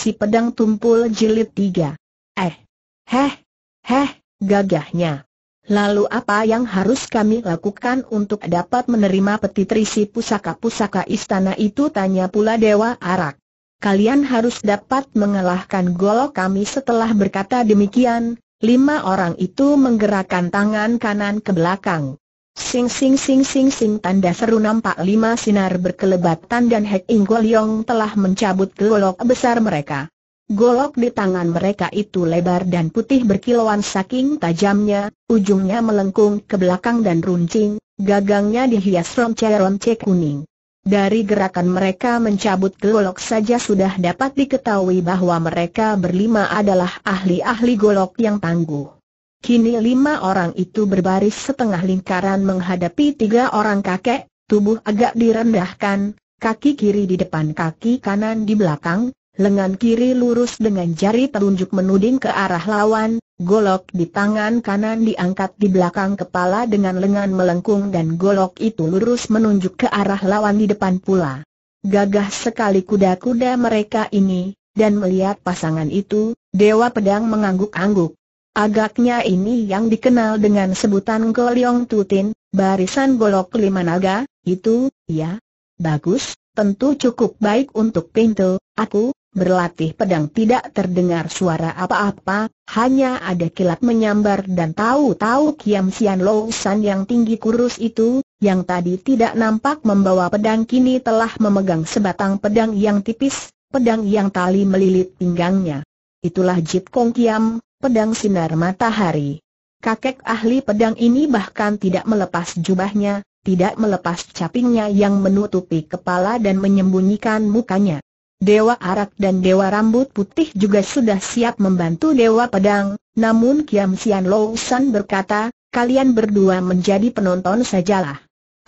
Si Pedang Tumpul Jilid tiga Eh. Heh. Heh, gagahnya. Lalu apa yang harus kami lakukan untuk dapat menerima peti trisi pusaka-pusaka istana itu? Tanya pula Dewa Arak. Kalian harus dapat mengalahkan golok kami setelah berkata demikian, lima orang itu menggerakkan tangan kanan ke belakang. Sing sing sing sing sing tanda seru nampak lima sinar berkelebatan dan Hek Ing telah mencabut golok besar mereka. Golok di tangan mereka itu lebar dan putih berkilauan saking tajamnya, ujungnya melengkung ke belakang dan runcing, gagangnya dihias ronce-ronce kuning. Dari gerakan mereka mencabut golok saja sudah dapat diketahui bahwa mereka berlima adalah ahli-ahli golok yang tangguh. Kini lima orang itu berbaris setengah lingkaran menghadapi tiga orang kakek, tubuh agak direndahkan, kaki kiri di depan kaki kanan di belakang, lengan kiri lurus dengan jari telunjuk menuding ke arah lawan, golok di tangan kanan diangkat di belakang kepala dengan lengan melengkung dan golok itu lurus menunjuk ke arah lawan di depan pula. Gagah sekali kuda-kuda mereka ini, dan melihat pasangan itu, Dewa Pedang mengangguk-angguk. Agaknya ini yang dikenal dengan sebutan Goliong Tutin, barisan golok lima naga, itu, ya. Bagus, tentu cukup baik untuk pintu, aku, berlatih pedang tidak terdengar suara apa-apa, hanya ada kilat menyambar dan tahu-tahu Kiam Sian Lo San yang tinggi kurus itu, yang tadi tidak nampak membawa pedang kini telah memegang sebatang pedang yang tipis, pedang yang tali melilit pinggangnya. Itulah Jip Kong Kiam, pedang sinar matahari. Kakek ahli pedang ini bahkan tidak melepas jubahnya, tidak melepas capingnya yang menutupi kepala dan menyembunyikan mukanya. Dewa Arak dan Dewa Rambut Putih juga sudah siap membantu Dewa Pedang, namun Kiam Sian Lousan berkata, kalian berdua menjadi penonton sajalah.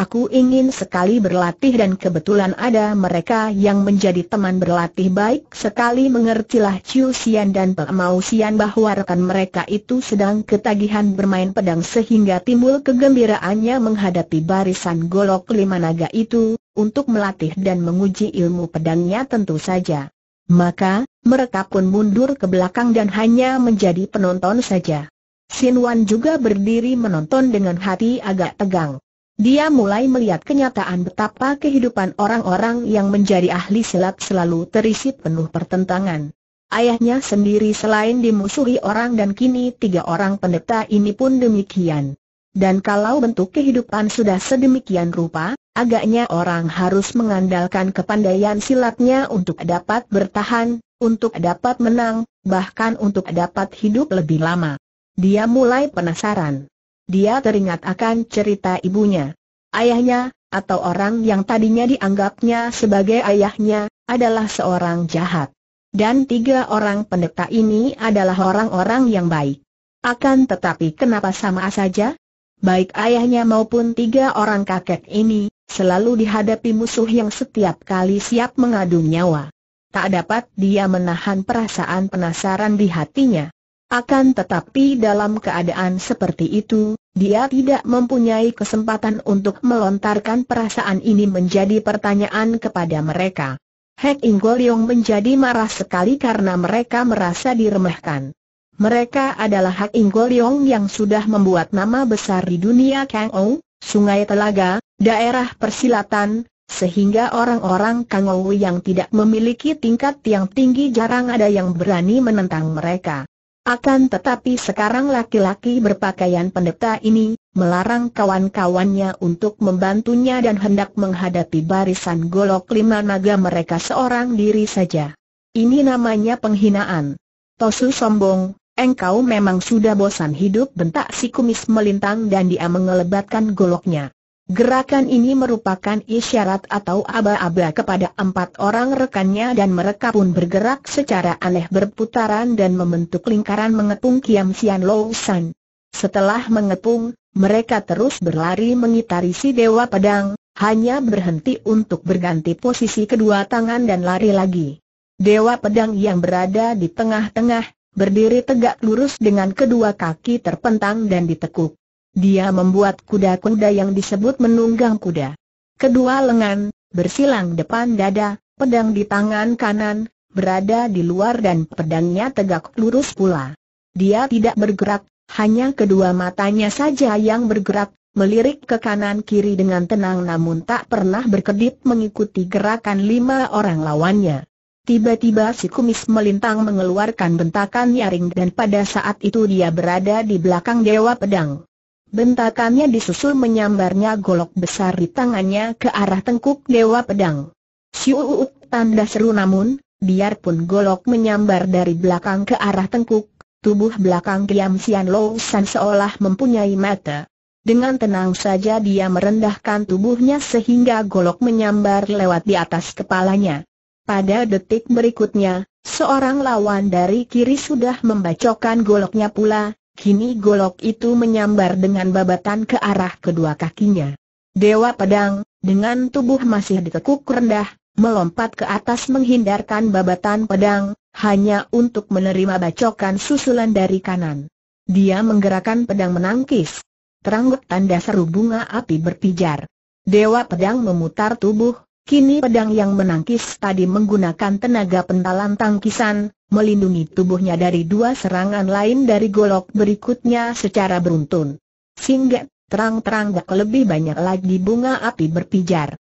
Aku ingin sekali berlatih dan kebetulan ada mereka yang menjadi teman berlatih baik sekali mengertilah Chiu Xian dan Pe Mau Xian bahwa rekan mereka itu sedang ketagihan bermain pedang sehingga timbul kegembiraannya menghadapi barisan golok lima naga itu, untuk melatih dan menguji ilmu pedangnya tentu saja. Maka, mereka pun mundur ke belakang dan hanya menjadi penonton saja. Sin Wan juga berdiri menonton dengan hati agak tegang. Dia mulai melihat kenyataan betapa kehidupan orang-orang yang menjadi ahli silat selalu terisi penuh pertentangan. Ayahnya sendiri selain dimusuhi orang dan kini tiga orang pendeta ini pun demikian. Dan kalau bentuk kehidupan sudah sedemikian rupa, agaknya orang harus mengandalkan kepandaian silatnya untuk dapat bertahan, untuk dapat menang, bahkan untuk dapat hidup lebih lama. Dia mulai penasaran dia teringat akan cerita ibunya. Ayahnya, atau orang yang tadinya dianggapnya sebagai ayahnya, adalah seorang jahat. Dan tiga orang pendeta ini adalah orang-orang yang baik. Akan tetapi kenapa sama saja? Baik ayahnya maupun tiga orang kakek ini, selalu dihadapi musuh yang setiap kali siap mengadu nyawa. Tak dapat dia menahan perasaan penasaran di hatinya. Akan tetapi dalam keadaan seperti itu, dia tidak mempunyai kesempatan untuk melontarkan perasaan ini menjadi pertanyaan kepada mereka. Hek Yong menjadi marah sekali karena mereka merasa diremehkan. Mereka adalah Hek Yong yang sudah membuat nama besar di dunia Kangou, Sungai Telaga, daerah persilatan, sehingga orang-orang Kangou yang tidak memiliki tingkat yang tinggi jarang ada yang berani menentang mereka. Akan tetapi sekarang laki-laki berpakaian pendeta ini, melarang kawan-kawannya untuk membantunya dan hendak menghadapi barisan golok lima naga mereka seorang diri saja. Ini namanya penghinaan. Tosu sombong, engkau memang sudah bosan hidup bentak si kumis melintang dan dia mengelebatkan goloknya. Gerakan ini merupakan isyarat atau aba-aba kepada empat orang rekannya dan mereka pun bergerak secara aneh berputaran dan membentuk lingkaran mengepung Kiam Sian Lou San. Setelah mengepung, mereka terus berlari mengitari si Dewa Pedang, hanya berhenti untuk berganti posisi kedua tangan dan lari lagi. Dewa Pedang yang berada di tengah-tengah, berdiri tegak lurus dengan kedua kaki terpentang dan ditekuk. Dia membuat kuda-kuda yang disebut menunggang kuda. Kedua lengan, bersilang depan dada, pedang di tangan kanan, berada di luar dan pedangnya tegak lurus pula. Dia tidak bergerak, hanya kedua matanya saja yang bergerak, melirik ke kanan kiri dengan tenang namun tak pernah berkedip mengikuti gerakan lima orang lawannya. Tiba-tiba si kumis melintang mengeluarkan bentakan nyaring dan pada saat itu dia berada di belakang Dewa Pedang. Bentakannya disusul menyambarnya golok besar di tangannya ke arah tengkuk Dewa Pedang. Siuuuk tanda seru namun, biarpun golok menyambar dari belakang ke arah tengkuk, tubuh belakang Kiam Sian Lo San seolah mempunyai mata. Dengan tenang saja dia merendahkan tubuhnya sehingga golok menyambar lewat di atas kepalanya. Pada detik berikutnya, seorang lawan dari kiri sudah membacokan goloknya pula, Kini golok itu menyambar dengan babatan ke arah kedua kakinya. Dewa Pedang, dengan tubuh masih ditekuk rendah, melompat ke atas menghindarkan babatan pedang, hanya untuk menerima bacokan susulan dari kanan. Dia menggerakkan pedang menangkis. Terangguk tanda seru bunga api berpijar. Dewa Pedang memutar tubuh, Kini pedang yang menangkis tadi menggunakan tenaga pentalan tangkisan, melindungi tubuhnya dari dua serangan lain dari golok berikutnya secara beruntun. Sehingga terang-terang gak lebih banyak lagi bunga api berpijar.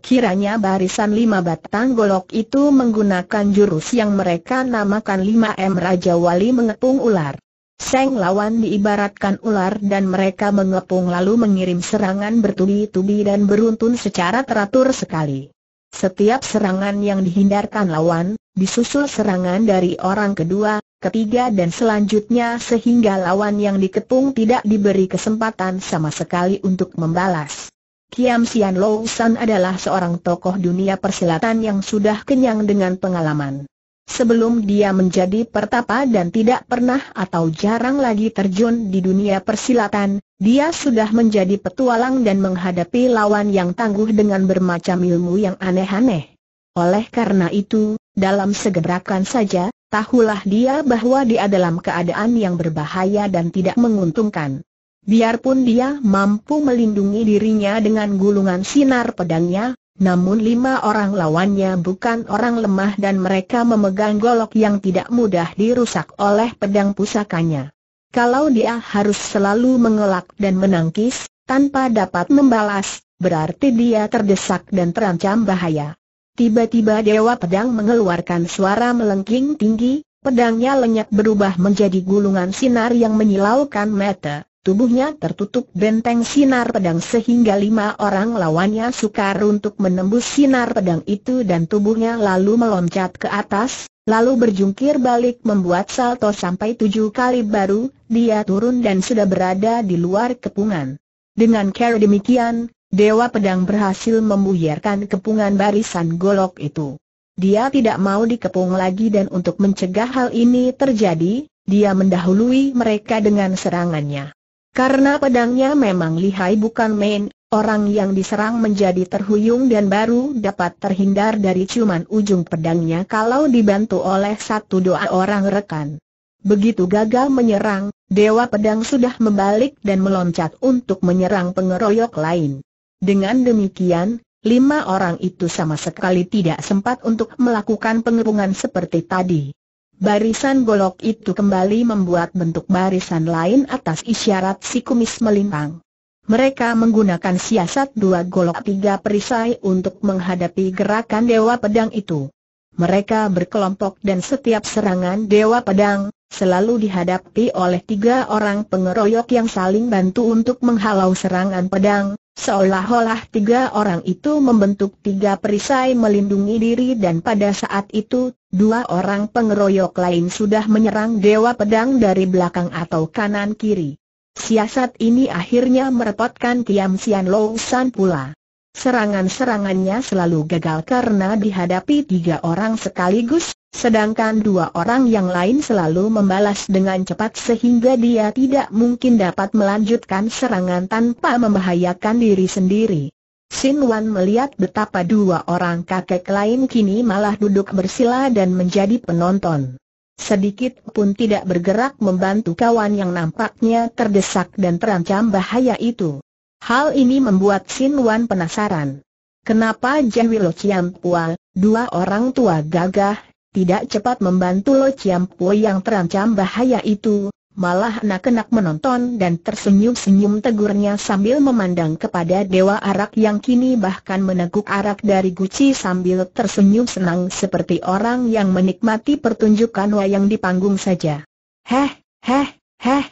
Kiranya barisan lima batang golok itu menggunakan jurus yang mereka namakan 5M Raja Wali mengepung ular. Seng lawan diibaratkan ular dan mereka mengepung lalu mengirim serangan bertubi-tubi dan beruntun secara teratur sekali. Setiap serangan yang dihindarkan lawan, disusul serangan dari orang kedua, ketiga dan selanjutnya sehingga lawan yang dikepung tidak diberi kesempatan sama sekali untuk membalas. Kiam Sian Lo San adalah seorang tokoh dunia persilatan yang sudah kenyang dengan pengalaman. Sebelum dia menjadi pertapa dan tidak pernah atau jarang lagi terjun di dunia persilatan, dia sudah menjadi petualang dan menghadapi lawan yang tangguh dengan bermacam ilmu yang aneh-aneh. Oleh karena itu, dalam segerakan saja, tahulah dia bahwa dia dalam keadaan yang berbahaya dan tidak menguntungkan. Biarpun dia mampu melindungi dirinya dengan gulungan sinar pedangnya, namun lima orang lawannya bukan orang lemah dan mereka memegang golok yang tidak mudah dirusak oleh pedang pusakanya. Kalau dia harus selalu mengelak dan menangkis, tanpa dapat membalas, berarti dia terdesak dan terancam bahaya. Tiba-tiba Dewa Pedang mengeluarkan suara melengking tinggi, pedangnya lenyap berubah menjadi gulungan sinar yang menyilaukan mata. Tubuhnya tertutup benteng sinar pedang sehingga lima orang lawannya sukar untuk menembus sinar pedang itu dan tubuhnya lalu meloncat ke atas, lalu berjungkir balik membuat salto sampai tujuh kali baru, dia turun dan sudah berada di luar kepungan. Dengan cara demikian, Dewa Pedang berhasil membuyarkan kepungan barisan golok itu. Dia tidak mau dikepung lagi dan untuk mencegah hal ini terjadi, dia mendahului mereka dengan serangannya. Karena pedangnya memang lihai bukan main, orang yang diserang menjadi terhuyung dan baru dapat terhindar dari ciuman ujung pedangnya kalau dibantu oleh satu doa orang rekan. Begitu gagal menyerang, Dewa Pedang sudah membalik dan meloncat untuk menyerang pengeroyok lain. Dengan demikian, lima orang itu sama sekali tidak sempat untuk melakukan pengerungan seperti tadi. Barisan golok itu kembali membuat bentuk barisan lain atas isyarat si kumis melintang. Mereka menggunakan siasat dua golok tiga perisai untuk menghadapi gerakan Dewa Pedang itu. Mereka berkelompok dan setiap serangan Dewa Pedang, selalu dihadapi oleh tiga orang pengeroyok yang saling bantu untuk menghalau serangan pedang, seolah-olah tiga orang itu membentuk tiga perisai melindungi diri dan pada saat itu, dua orang pengeroyok lain sudah menyerang Dewa Pedang dari belakang atau kanan-kiri. Siasat ini akhirnya merepotkan Kiam Sian Lo San pula. Serangan-serangannya selalu gagal karena dihadapi tiga orang sekaligus, sedangkan dua orang yang lain selalu membalas dengan cepat sehingga dia tidak mungkin dapat melanjutkan serangan tanpa membahayakan diri sendiri. Sin Wan melihat betapa dua orang kakek lain kini malah duduk bersila dan menjadi penonton. Sedikit pun tidak bergerak membantu kawan yang nampaknya terdesak dan terancam bahaya itu. Hal ini membuat Sin Wan penasaran. Kenapa Jeng Lo Chiam Pua, dua orang tua gagah, tidak cepat membantu Lo Chiam Pua yang terancam bahaya itu, malah anak-anak menonton dan tersenyum-senyum tegurnya sambil memandang kepada Dewa Arak yang kini bahkan meneguk arak dari guci sambil tersenyum senang seperti orang yang menikmati pertunjukan wayang di panggung saja. Heh, heh, heh,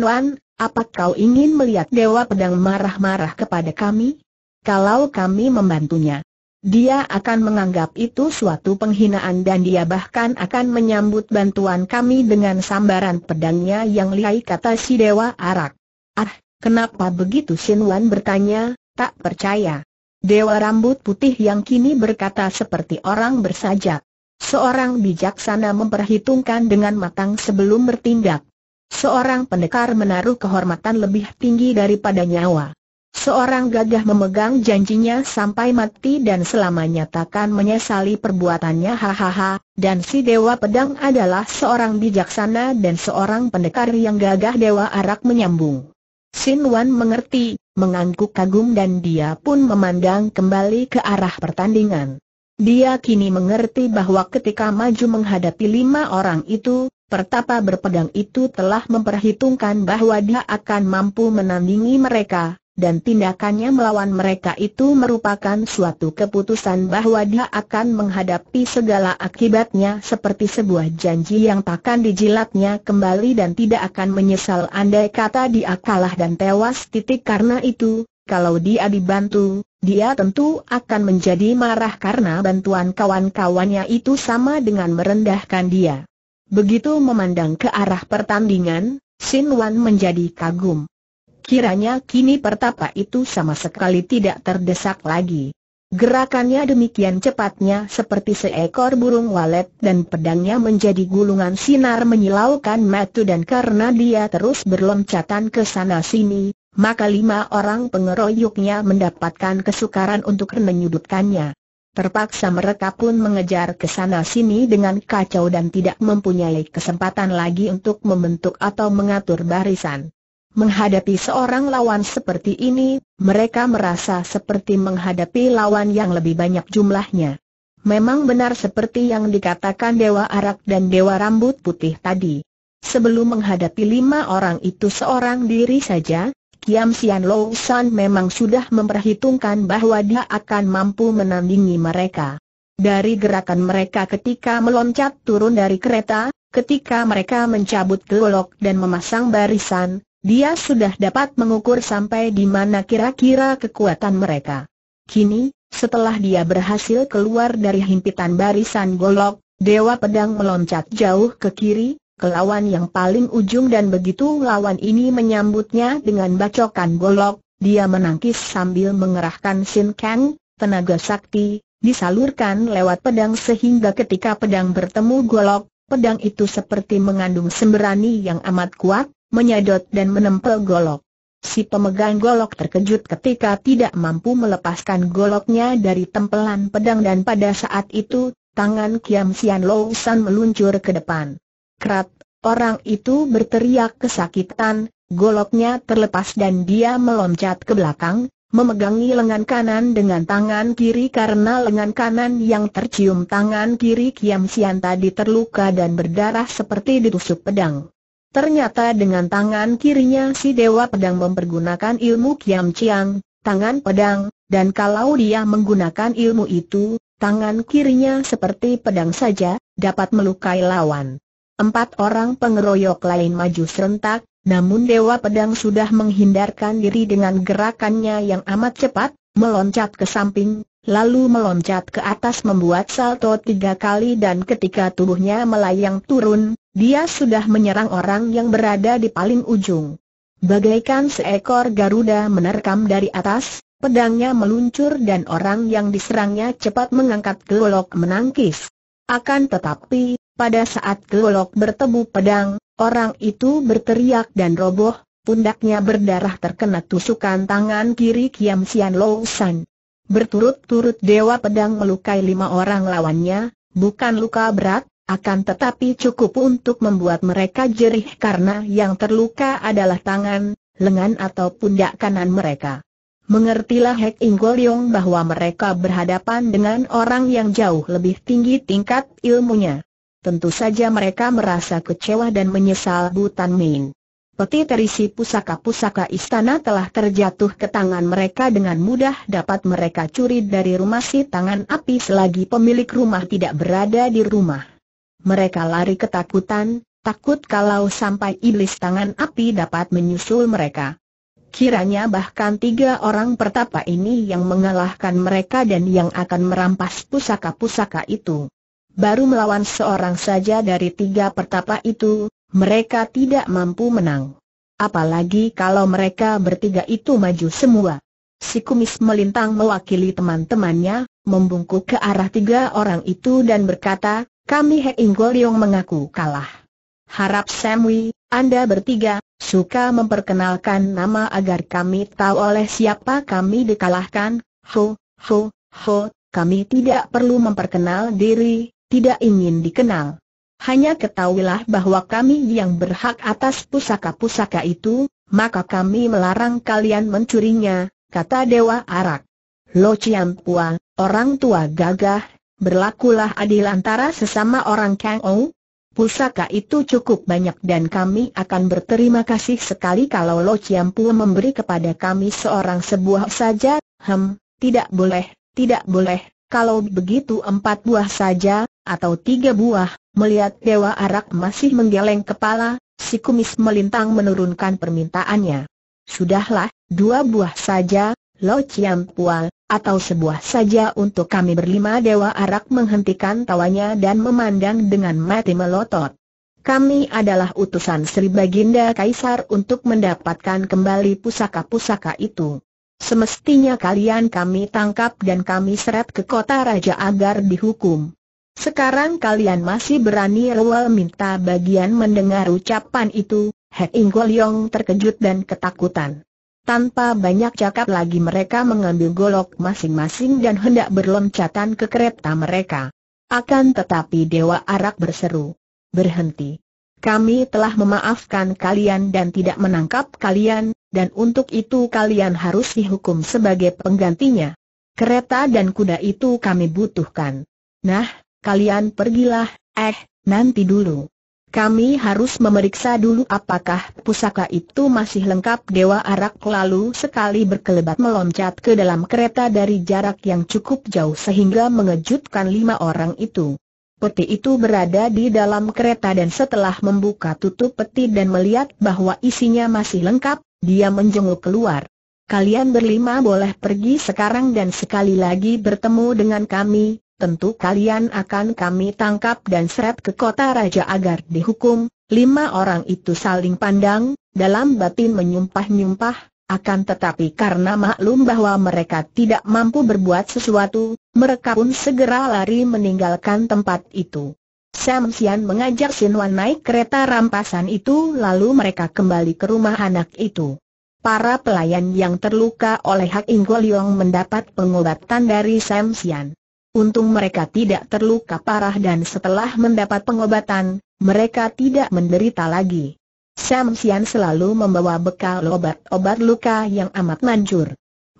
Wan. Apa kau ingin melihat Dewa Pedang marah-marah kepada kami? Kalau kami membantunya, dia akan menganggap itu suatu penghinaan dan dia bahkan akan menyambut bantuan kami dengan sambaran pedangnya yang lihai kata si Dewa Arak. Ah, kenapa begitu Wan bertanya, tak percaya. Dewa rambut putih yang kini berkata seperti orang bersajak. Seorang bijaksana memperhitungkan dengan matang sebelum bertindak. Seorang pendekar menaruh kehormatan lebih tinggi daripada nyawa. Seorang gagah memegang janjinya sampai mati dan selamanya takkan menyesali perbuatannya hahaha, dan si Dewa Pedang adalah seorang bijaksana dan seorang pendekar yang gagah Dewa Arak menyambung. Sin Wan mengerti, mengangguk kagum dan dia pun memandang kembali ke arah pertandingan. Dia kini mengerti bahwa ketika maju menghadapi lima orang itu, Pertapa berpedang itu telah memperhitungkan bahwa dia akan mampu menandingi mereka, dan tindakannya melawan mereka itu merupakan suatu keputusan bahwa dia akan menghadapi segala akibatnya seperti sebuah janji yang takkan dijilatnya kembali dan tidak akan menyesal andai kata dia kalah dan tewas titik karena itu, kalau dia dibantu, dia tentu akan menjadi marah karena bantuan kawan-kawannya itu sama dengan merendahkan dia. Begitu memandang ke arah pertandingan, Sin Wan menjadi kagum. Kiranya kini pertapa itu sama sekali tidak terdesak lagi. Gerakannya demikian cepatnya seperti seekor burung walet dan pedangnya menjadi gulungan sinar menyilaukan Matu dan karena dia terus berloncatan ke sana sini, maka lima orang pengeroyoknya mendapatkan kesukaran untuk menyudutkannya. Terpaksa mereka pun mengejar ke sana sini dengan kacau dan tidak mempunyai kesempatan lagi untuk membentuk atau mengatur barisan. Menghadapi seorang lawan seperti ini, mereka merasa seperti menghadapi lawan yang lebih banyak jumlahnya. Memang benar seperti yang dikatakan Dewa Arak dan Dewa Rambut Putih tadi. Sebelum menghadapi lima orang itu seorang diri saja, Kiam Sian Lo San memang sudah memperhitungkan bahwa dia akan mampu menandingi mereka. Dari gerakan mereka ketika meloncat turun dari kereta, ketika mereka mencabut golok dan memasang barisan, dia sudah dapat mengukur sampai di mana kira-kira kekuatan mereka. Kini, setelah dia berhasil keluar dari himpitan barisan golok, Dewa Pedang meloncat jauh ke kiri, ke lawan yang paling ujung dan begitu lawan ini menyambutnya dengan bacokan golok, dia menangkis sambil mengerahkan Sin Kang, tenaga sakti, disalurkan lewat pedang sehingga ketika pedang bertemu golok, pedang itu seperti mengandung sembrani yang amat kuat, menyedot dan menempel golok. Si pemegang golok terkejut ketika tidak mampu melepaskan goloknya dari tempelan pedang dan pada saat itu, tangan Kiam Sian Lo San meluncur ke depan. Krat, orang itu berteriak kesakitan, goloknya terlepas dan dia meloncat ke belakang, memegangi lengan kanan dengan tangan kiri karena lengan kanan yang tercium tangan kiri Kiam Sian tadi terluka dan berdarah seperti ditusuk pedang. Ternyata dengan tangan kirinya si Dewa Pedang mempergunakan ilmu Kiam Chiang, tangan pedang, dan kalau dia menggunakan ilmu itu, tangan kirinya seperti pedang saja, dapat melukai lawan. Empat orang pengeroyok lain maju serentak, namun Dewa Pedang sudah menghindarkan diri dengan gerakannya yang amat cepat, meloncat ke samping, lalu meloncat ke atas membuat salto tiga kali dan ketika tubuhnya melayang turun, dia sudah menyerang orang yang berada di paling ujung. Bagaikan seekor Garuda menerkam dari atas, pedangnya meluncur dan orang yang diserangnya cepat mengangkat gelok menangkis. Akan tetapi, pada saat Golok bertemu pedang, orang itu berteriak dan roboh, pundaknya berdarah terkena tusukan tangan kiri Kiam Sian Lo San. Berturut-turut Dewa Pedang melukai lima orang lawannya, bukan luka berat, akan tetapi cukup untuk membuat mereka jerih karena yang terluka adalah tangan, lengan atau pundak kanan mereka. Mengertilah Hek Yong bahwa mereka berhadapan dengan orang yang jauh lebih tinggi tingkat ilmunya. Tentu saja mereka merasa kecewa dan menyesal Butan Min. Peti terisi pusaka-pusaka istana telah terjatuh ke tangan mereka dengan mudah dapat mereka curi dari rumah si tangan api selagi pemilik rumah tidak berada di rumah. Mereka lari ketakutan, takut kalau sampai iblis tangan api dapat menyusul mereka. Kiranya bahkan tiga orang pertapa ini yang mengalahkan mereka dan yang akan merampas pusaka-pusaka itu. Baru melawan seorang saja dari tiga pertapa itu, mereka tidak mampu menang. Apalagi kalau mereka bertiga itu maju semua. Si kumis melintang mewakili teman-temannya, membungkuk ke arah tiga orang itu dan berkata, kami He Goryong mengaku kalah. Harap Samwi, Anda bertiga, suka memperkenalkan nama agar kami tahu oleh siapa kami dikalahkan, ho, ho, ho, kami tidak perlu memperkenal diri, tidak ingin dikenal. Hanya ketahuilah bahwa kami yang berhak atas pusaka-pusaka itu, maka kami melarang kalian mencurinya, kata Dewa Arak. Lo Pua, orang tua gagah, berlakulah adil antara sesama orang Kang Ou. Pusaka itu cukup banyak dan kami akan berterima kasih sekali kalau Lo Pua memberi kepada kami seorang sebuah saja, hem, tidak boleh, tidak boleh, kalau begitu empat buah saja, atau tiga buah, melihat Dewa Arak masih menggeleng kepala, si kumis melintang menurunkan permintaannya. Sudahlah, dua buah saja, Lo Chiam Pual, atau sebuah saja untuk kami berlima Dewa Arak menghentikan tawanya dan memandang dengan mati melotot. Kami adalah utusan Sri Baginda Kaisar untuk mendapatkan kembali pusaka-pusaka itu. Semestinya kalian kami tangkap dan kami seret ke kota raja agar dihukum. Sekarang kalian masih berani rewel minta bagian mendengar ucapan itu, Hek Ing terkejut dan ketakutan. Tanpa banyak cakap lagi mereka mengambil golok masing-masing dan hendak berloncatan ke kereta mereka. Akan tetapi Dewa Arak berseru. Berhenti. Kami telah memaafkan kalian dan tidak menangkap kalian, dan untuk itu kalian harus dihukum sebagai penggantinya. Kereta dan kuda itu kami butuhkan. Nah, kalian pergilah, eh, nanti dulu. Kami harus memeriksa dulu apakah pusaka itu masih lengkap Dewa Arak lalu sekali berkelebat meloncat ke dalam kereta dari jarak yang cukup jauh sehingga mengejutkan lima orang itu. Peti itu berada di dalam kereta dan setelah membuka tutup peti dan melihat bahwa isinya masih lengkap, dia menjenguk keluar. Kalian berlima boleh pergi sekarang dan sekali lagi bertemu dengan kami, tentu kalian akan kami tangkap dan seret ke kota raja agar dihukum. Lima orang itu saling pandang, dalam batin menyumpah-nyumpah, akan tetapi karena maklum bahwa mereka tidak mampu berbuat sesuatu, mereka pun segera lari meninggalkan tempat itu. Sam Sian mengajak Wan naik kereta rampasan itu lalu mereka kembali ke rumah anak itu. Para pelayan yang terluka oleh Hak Ing Liong mendapat pengobatan dari Sam Sian. Untung mereka tidak terluka parah dan setelah mendapat pengobatan, mereka tidak menderita lagi. Sam Sian selalu membawa bekal obat-obat luka yang amat manjur.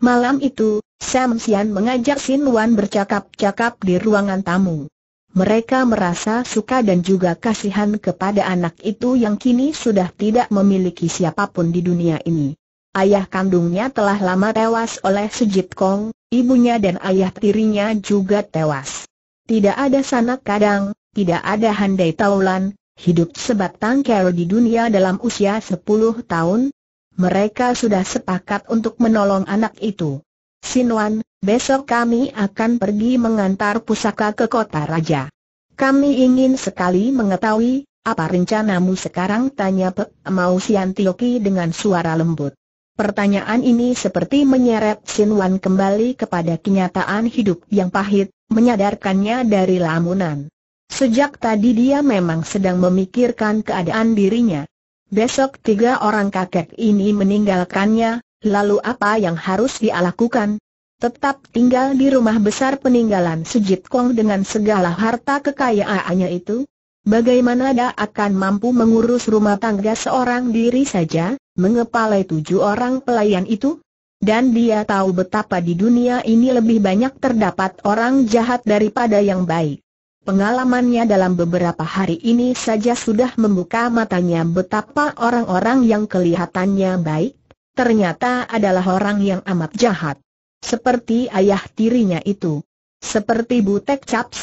Malam itu, Sam Sian mengajak Sin Wan bercakap-cakap di ruangan tamu. Mereka merasa suka dan juga kasihan kepada anak itu yang kini sudah tidak memiliki siapapun di dunia ini. Ayah kandungnya telah lama tewas oleh Sejit Kong, ibunya dan ayah tirinya juga tewas. Tidak ada sanak kadang, tidak ada handai taulan, hidup sebatang kara di dunia dalam usia sepuluh tahun. Mereka sudah sepakat untuk menolong anak itu. Sinwan, besok kami akan pergi mengantar pusaka ke kota raja. Kami ingin sekali mengetahui, apa rencanamu sekarang? Tanya Pek Mau Sian dengan suara lembut. Pertanyaan ini seperti menyeret Sinwan kembali kepada kenyataan hidup yang pahit, menyadarkannya dari lamunan. Sejak tadi dia memang sedang memikirkan keadaan dirinya. Besok tiga orang kakek ini meninggalkannya, Lalu apa yang harus dia lakukan? Tetap tinggal di rumah besar peninggalan Sujit Kong dengan segala harta kekayaannya itu? Bagaimana dia akan mampu mengurus rumah tangga seorang diri saja, mengepalai tujuh orang pelayan itu? Dan dia tahu betapa di dunia ini lebih banyak terdapat orang jahat daripada yang baik. Pengalamannya dalam beberapa hari ini saja sudah membuka matanya betapa orang-orang yang kelihatannya baik, ternyata adalah orang yang amat jahat. Seperti ayah tirinya itu. Seperti Butek Cap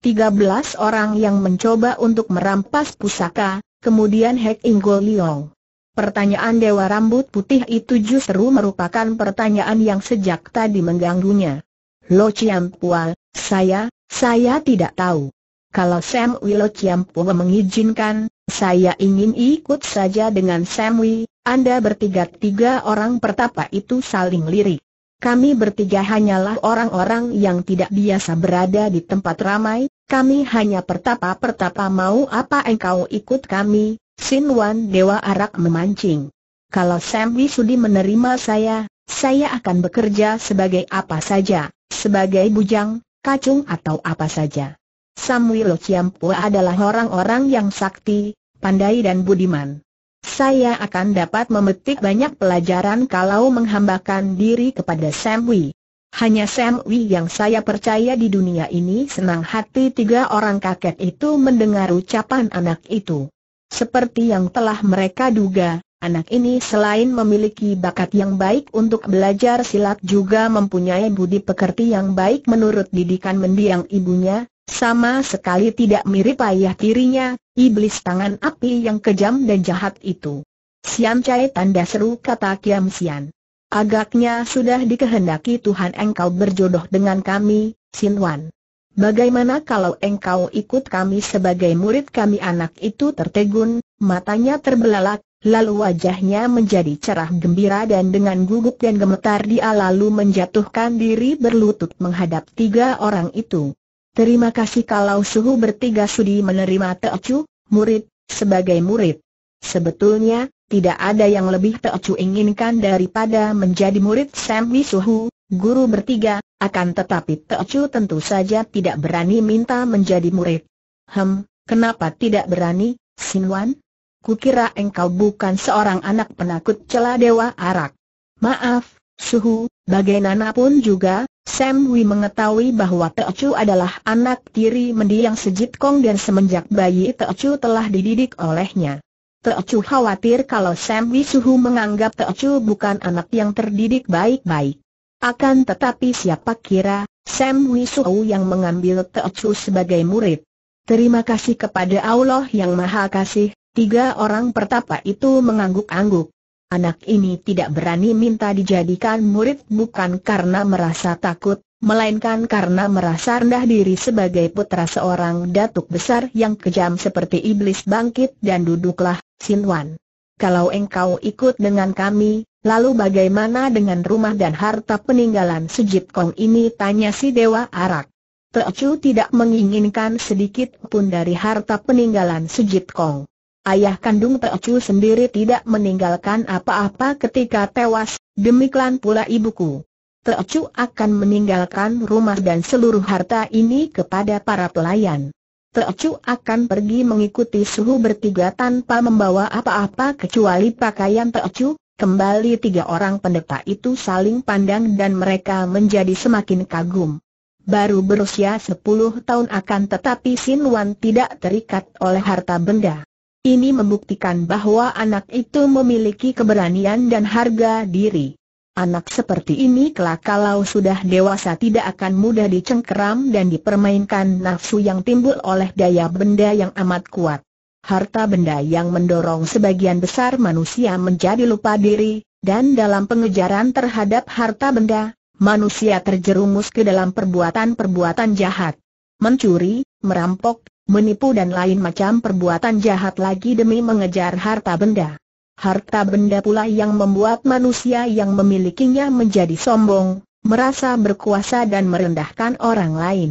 tiga 13 orang yang mencoba untuk merampas pusaka, kemudian Hek Inggo Liong. Pertanyaan Dewa Rambut Putih itu justru merupakan pertanyaan yang sejak tadi mengganggunya. Lo Ciampual, saya, saya tidak tahu. Kalau Sam Chiam Ciampual mengizinkan, saya ingin ikut saja dengan Sam Wi, anda bertiga-tiga orang pertapa itu saling lirik. Kami bertiga hanyalah orang-orang yang tidak biasa berada di tempat ramai, kami hanya pertapa-pertapa mau apa engkau ikut kami, Sin Wan Dewa Arak memancing. Kalau Sam Sudi menerima saya, saya akan bekerja sebagai apa saja, sebagai bujang, kacung atau apa saja. Samuel Ciampu adalah orang-orang yang sakti, pandai dan budiman. Saya akan dapat memetik banyak pelajaran kalau menghambakan diri kepada Sam Wee. Hanya Sam Wee yang saya percaya di dunia ini senang hati tiga orang kakek itu mendengar ucapan anak itu. Seperti yang telah mereka duga, anak ini selain memiliki bakat yang baik untuk belajar silat juga mempunyai budi pekerti yang baik menurut didikan mendiang ibunya, sama sekali tidak mirip ayah tirinya, iblis tangan api yang kejam dan jahat itu. Siam Chai tanda seru kata Kiam Sian. Agaknya sudah dikehendaki Tuhan engkau berjodoh dengan kami, Sin Wan. Bagaimana kalau engkau ikut kami sebagai murid kami anak itu tertegun, matanya terbelalak, lalu wajahnya menjadi cerah gembira dan dengan gugup dan gemetar dia lalu menjatuhkan diri berlutut menghadap tiga orang itu. Terima kasih kalau suhu bertiga sudi menerima Teocu, murid, sebagai murid. Sebetulnya, tidak ada yang lebih Teocu inginkan daripada menjadi murid Sambi Suhu, guru bertiga, akan tetapi Teocu tentu saja tidak berani minta menjadi murid. Hem, kenapa tidak berani, Sinwan? Kukira engkau bukan seorang anak penakut celah dewa arak. Maaf, Suhu, bagaimanapun juga, Sam Wee mengetahui bahwa Chu adalah anak tiri mendiang Sejit Kong dan semenjak bayi Chu telah dididik olehnya. Chu khawatir kalau Sam Wee Suhu menganggap Chu bukan anak yang terdidik baik-baik. Akan tetapi siapa kira, Sam Wee Suhu yang mengambil Chu sebagai murid. Terima kasih kepada Allah yang Maha Kasih, tiga orang pertapa itu mengangguk-angguk. Anak ini tidak berani minta dijadikan murid bukan karena merasa takut, melainkan karena merasa rendah diri sebagai putra seorang datuk besar yang kejam seperti iblis bangkit dan duduklah, Sinwan. Kalau engkau ikut dengan kami, lalu bagaimana dengan rumah dan harta peninggalan Sujit Kong ini tanya si Dewa Arak. Teocu tidak menginginkan sedikit pun dari harta peninggalan Sujit Kong ayah kandung Teocu sendiri tidak meninggalkan apa-apa ketika tewas, demikian pula ibuku. Teocu akan meninggalkan rumah dan seluruh harta ini kepada para pelayan. Teocu akan pergi mengikuti suhu bertiga tanpa membawa apa-apa kecuali pakaian Teocu. Kembali tiga orang pendeta itu saling pandang dan mereka menjadi semakin kagum. Baru berusia 10 tahun akan tetapi Sin Wan tidak terikat oleh harta benda. Ini membuktikan bahwa anak itu memiliki keberanian dan harga diri. Anak seperti ini kelak kalau sudah dewasa tidak akan mudah dicengkeram dan dipermainkan nafsu yang timbul oleh daya benda yang amat kuat. Harta benda yang mendorong sebagian besar manusia menjadi lupa diri, dan dalam pengejaran terhadap harta benda, manusia terjerumus ke dalam perbuatan-perbuatan jahat. Mencuri, merampok, menipu dan lain macam perbuatan jahat lagi demi mengejar harta benda. Harta benda pula yang membuat manusia yang memilikinya menjadi sombong, merasa berkuasa dan merendahkan orang lain.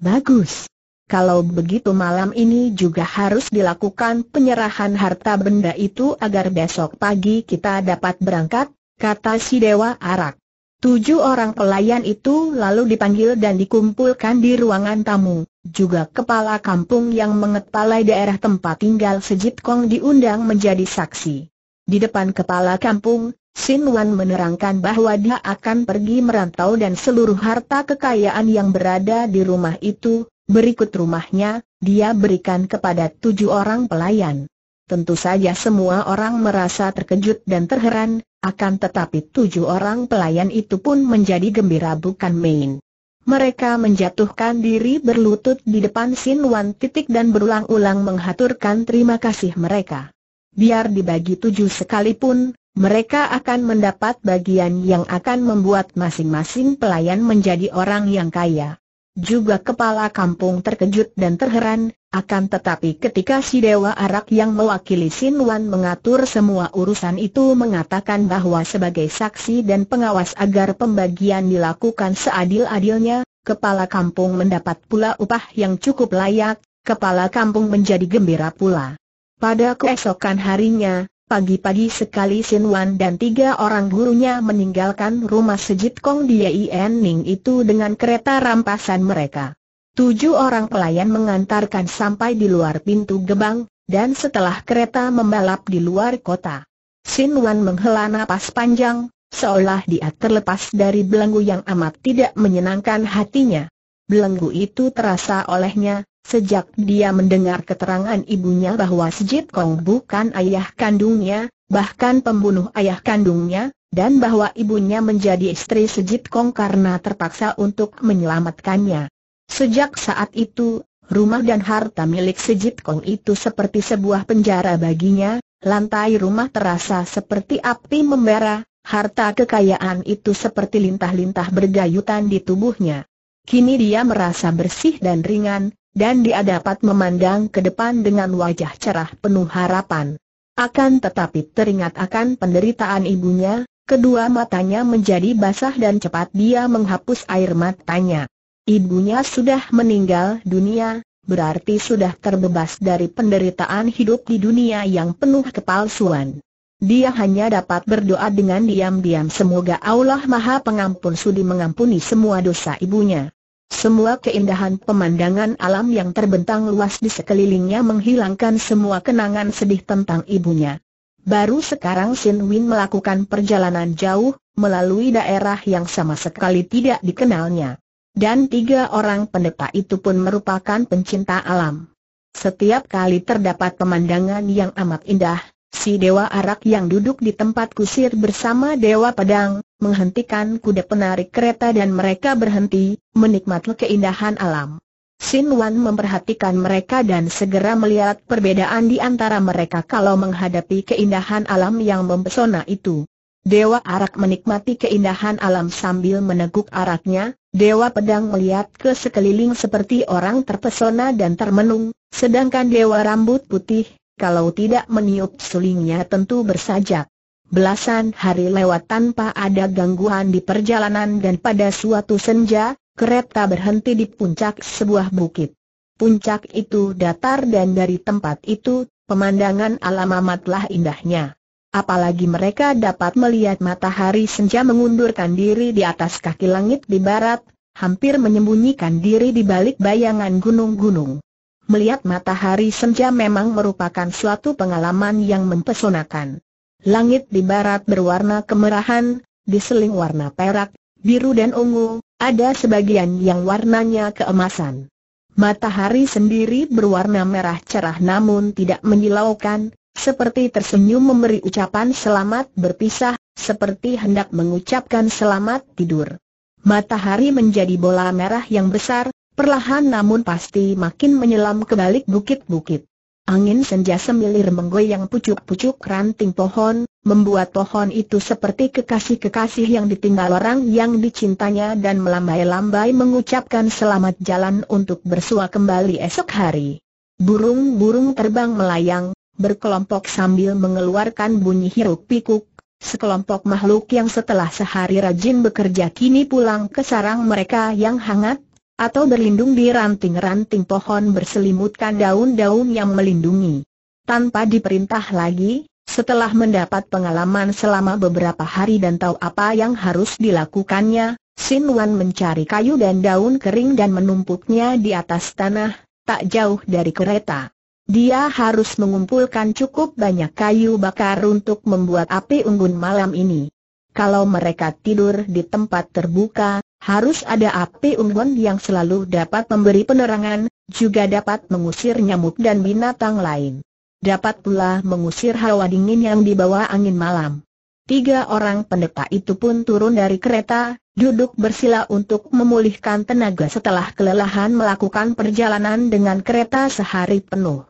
Bagus. Kalau begitu malam ini juga harus dilakukan penyerahan harta benda itu agar besok pagi kita dapat berangkat, kata si Dewa Arak. Tujuh orang pelayan itu lalu dipanggil dan dikumpulkan di ruangan tamu. Juga kepala kampung yang mengetalai daerah tempat tinggal Sejit Kong diundang menjadi saksi. Di depan kepala kampung, Sin Wan menerangkan bahwa dia akan pergi merantau dan seluruh harta kekayaan yang berada di rumah itu, berikut rumahnya, dia berikan kepada tujuh orang pelayan. Tentu saja semua orang merasa terkejut dan terheran, akan tetapi tujuh orang pelayan itu pun menjadi gembira bukan main. Mereka menjatuhkan diri berlutut di depan Sin Wan titik dan berulang-ulang menghaturkan terima kasih mereka. Biar dibagi tujuh sekalipun, mereka akan mendapat bagian yang akan membuat masing-masing pelayan menjadi orang yang kaya. Juga kepala kampung terkejut dan terheran, akan tetapi ketika si Dewa Arak yang mewakili Sinwan mengatur semua urusan itu mengatakan bahwa sebagai saksi dan pengawas agar pembagian dilakukan seadil-adilnya, kepala kampung mendapat pula upah yang cukup layak, kepala kampung menjadi gembira pula. Pada keesokan harinya, Pagi-pagi sekali Sin Wan dan tiga orang gurunya meninggalkan rumah Sejit Kong di Yien Ning itu dengan kereta rampasan mereka. Tujuh orang pelayan mengantarkan sampai di luar pintu gebang, dan setelah kereta membalap di luar kota. Sin Wan menghela napas panjang, seolah dia terlepas dari belenggu yang amat tidak menyenangkan hatinya. Belenggu itu terasa olehnya, Sejak dia mendengar keterangan ibunya bahwa Sijit Kong bukan ayah kandungnya, bahkan pembunuh ayah kandungnya, dan bahwa ibunya menjadi istri Sijit Kong karena terpaksa untuk menyelamatkannya. Sejak saat itu, rumah dan harta milik Sijit Kong itu seperti sebuah penjara baginya, lantai rumah terasa seperti api membara, Harta kekayaan itu seperti lintah-lintah bergayutan di tubuhnya. Kini dia merasa bersih dan ringan, dan dia dapat memandang ke depan dengan wajah cerah penuh harapan. Akan tetapi teringat akan penderitaan ibunya, kedua matanya menjadi basah dan cepat dia menghapus air matanya. Ibunya sudah meninggal dunia, berarti sudah terbebas dari penderitaan hidup di dunia yang penuh kepalsuan. Dia hanya dapat berdoa dengan diam-diam semoga Allah Maha Pengampun sudi mengampuni semua dosa ibunya. Semua keindahan pemandangan alam yang terbentang luas di sekelilingnya menghilangkan semua kenangan sedih tentang ibunya. Baru sekarang Sin Win melakukan perjalanan jauh, melalui daerah yang sama sekali tidak dikenalnya. Dan tiga orang pendeta itu pun merupakan pencinta alam. Setiap kali terdapat pemandangan yang amat indah, si Dewa Arak yang duduk di tempat kusir bersama Dewa Pedang, menghentikan kuda penarik kereta dan mereka berhenti, menikmati keindahan alam. Sin Wan memperhatikan mereka dan segera melihat perbedaan di antara mereka kalau menghadapi keindahan alam yang mempesona itu. Dewa Arak menikmati keindahan alam sambil meneguk araknya, Dewa Pedang melihat ke sekeliling seperti orang terpesona dan termenung, sedangkan Dewa Rambut Putih, kalau tidak meniup sulingnya tentu bersajak. Belasan hari lewat tanpa ada gangguan di perjalanan dan pada suatu senja, kereta berhenti di puncak sebuah bukit. Puncak itu datar dan dari tempat itu, pemandangan alam amatlah indahnya. Apalagi mereka dapat melihat matahari senja mengundurkan diri di atas kaki langit di barat, hampir menyembunyikan diri di balik bayangan gunung-gunung melihat matahari senja memang merupakan suatu pengalaman yang mempesonakan. Langit di barat berwarna kemerahan, diseling warna perak, biru dan ungu, ada sebagian yang warnanya keemasan. Matahari sendiri berwarna merah cerah namun tidak menyilaukan, seperti tersenyum memberi ucapan selamat berpisah, seperti hendak mengucapkan selamat tidur. Matahari menjadi bola merah yang besar, Perlahan namun pasti makin menyelam ke balik bukit-bukit. Angin senja semilir menggoyang pucuk-pucuk ranting pohon, membuat pohon itu seperti kekasih-kekasih yang ditinggal orang yang dicintanya dan melambai-lambai mengucapkan selamat jalan untuk bersua kembali esok hari. Burung-burung terbang melayang, berkelompok sambil mengeluarkan bunyi hiruk pikuk, sekelompok makhluk yang setelah sehari rajin bekerja kini pulang ke sarang mereka yang hangat, atau berlindung di ranting-ranting pohon berselimutkan daun-daun yang melindungi. Tanpa diperintah lagi, setelah mendapat pengalaman selama beberapa hari dan tahu apa yang harus dilakukannya, Sin Wan mencari kayu dan daun kering dan menumpuknya di atas tanah, tak jauh dari kereta. Dia harus mengumpulkan cukup banyak kayu bakar untuk membuat api unggun malam ini. Kalau mereka tidur di tempat terbuka, harus ada api unggun yang selalu dapat memberi penerangan, juga dapat mengusir nyamuk dan binatang lain. Dapat pula mengusir hawa dingin yang dibawa angin malam. Tiga orang pendeta itu pun turun dari kereta, duduk bersila untuk memulihkan tenaga setelah kelelahan melakukan perjalanan dengan kereta sehari penuh.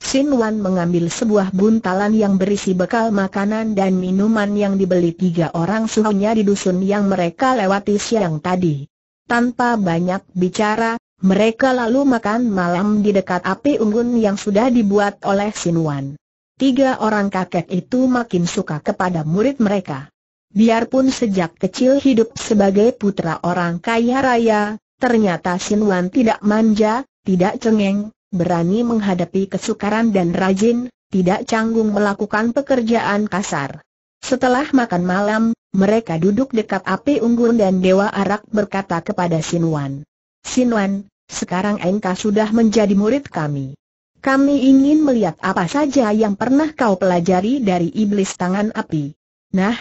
Sin Wan mengambil sebuah buntalan yang berisi bekal makanan dan minuman yang dibeli tiga orang suhunya di dusun yang mereka lewati siang tadi. Tanpa banyak bicara, mereka lalu makan malam di dekat api unggun yang sudah dibuat oleh Sin Wan. Tiga orang kakek itu makin suka kepada murid mereka. Biarpun sejak kecil hidup sebagai putra orang kaya raya, ternyata Sin Wan tidak manja, tidak cengeng, berani menghadapi kesukaran dan rajin, tidak canggung melakukan pekerjaan kasar. Setelah makan malam, mereka duduk dekat api unggun dan Dewa Arak berkata kepada Sinuan. Sinuan, sekarang engkau sudah menjadi murid kami. Kami ingin melihat apa saja yang pernah kau pelajari dari iblis tangan api. Nah,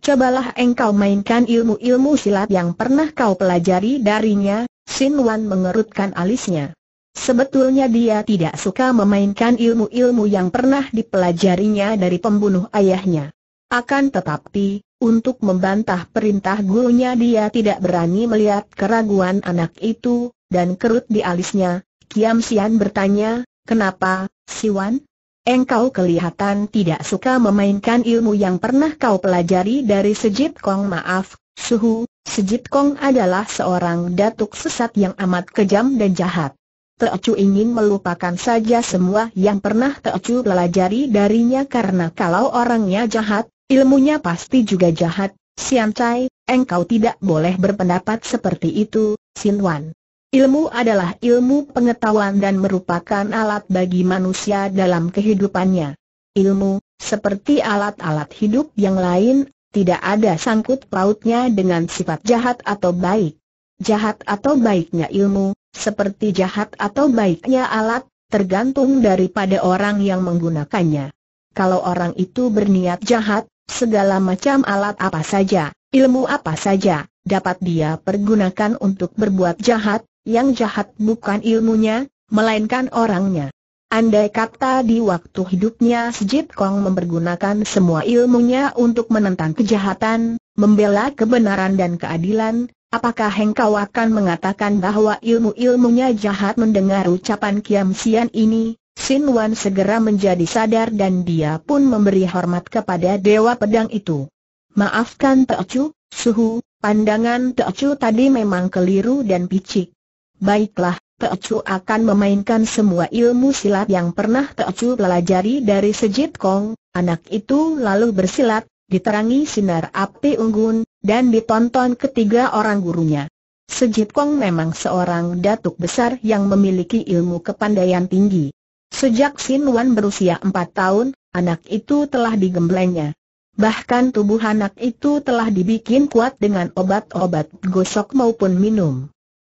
cobalah engkau mainkan ilmu-ilmu silat yang pernah kau pelajari darinya, Sin mengerutkan alisnya. Sebetulnya dia tidak suka memainkan ilmu-ilmu yang pernah dipelajarinya dari pembunuh ayahnya. Akan tetapi, untuk membantah perintah gurunya dia tidak berani melihat keraguan anak itu, dan kerut di alisnya, Kiam Sian bertanya, kenapa, Siwan? Engkau kelihatan tidak suka memainkan ilmu yang pernah kau pelajari dari Sejit Kong maaf, Suhu, Sejit Kong adalah seorang datuk sesat yang amat kejam dan jahat. Teocu ingin melupakan saja semua yang pernah Teocu pelajari darinya karena kalau orangnya jahat, ilmunya pasti juga jahat. Sian Chai, engkau tidak boleh berpendapat seperti itu, Sin Wan. Ilmu adalah ilmu pengetahuan dan merupakan alat bagi manusia dalam kehidupannya. Ilmu, seperti alat-alat hidup yang lain, tidak ada sangkut pautnya dengan sifat jahat atau baik. Jahat atau baiknya ilmu, seperti jahat atau baiknya alat, tergantung daripada orang yang menggunakannya. Kalau orang itu berniat jahat, segala macam alat apa saja, ilmu apa saja, dapat dia pergunakan untuk berbuat jahat, yang jahat bukan ilmunya, melainkan orangnya. Andai kata di waktu hidupnya Sejit Kong mempergunakan semua ilmunya untuk menentang kejahatan, membela kebenaran dan keadilan, Apakah engkau akan mengatakan bahwa ilmu-ilmunya jahat mendengar ucapan Kiam Sian ini? Sin Wan segera menjadi sadar dan dia pun memberi hormat kepada Dewa Pedang itu. Maafkan Chu, Suhu, pandangan Chu tadi memang keliru dan picik. Baiklah, Chu akan memainkan semua ilmu silat yang pernah Chu pelajari dari Sejit Kong, anak itu lalu bersilat, diterangi sinar api unggun, dan ditonton ketiga orang gurunya. Sejit Kong memang seorang datuk besar yang memiliki ilmu kepandaian tinggi. Sejak Sin Wan berusia empat tahun, anak itu telah digemblengnya. Bahkan tubuh anak itu telah dibikin kuat dengan obat-obat gosok maupun minum.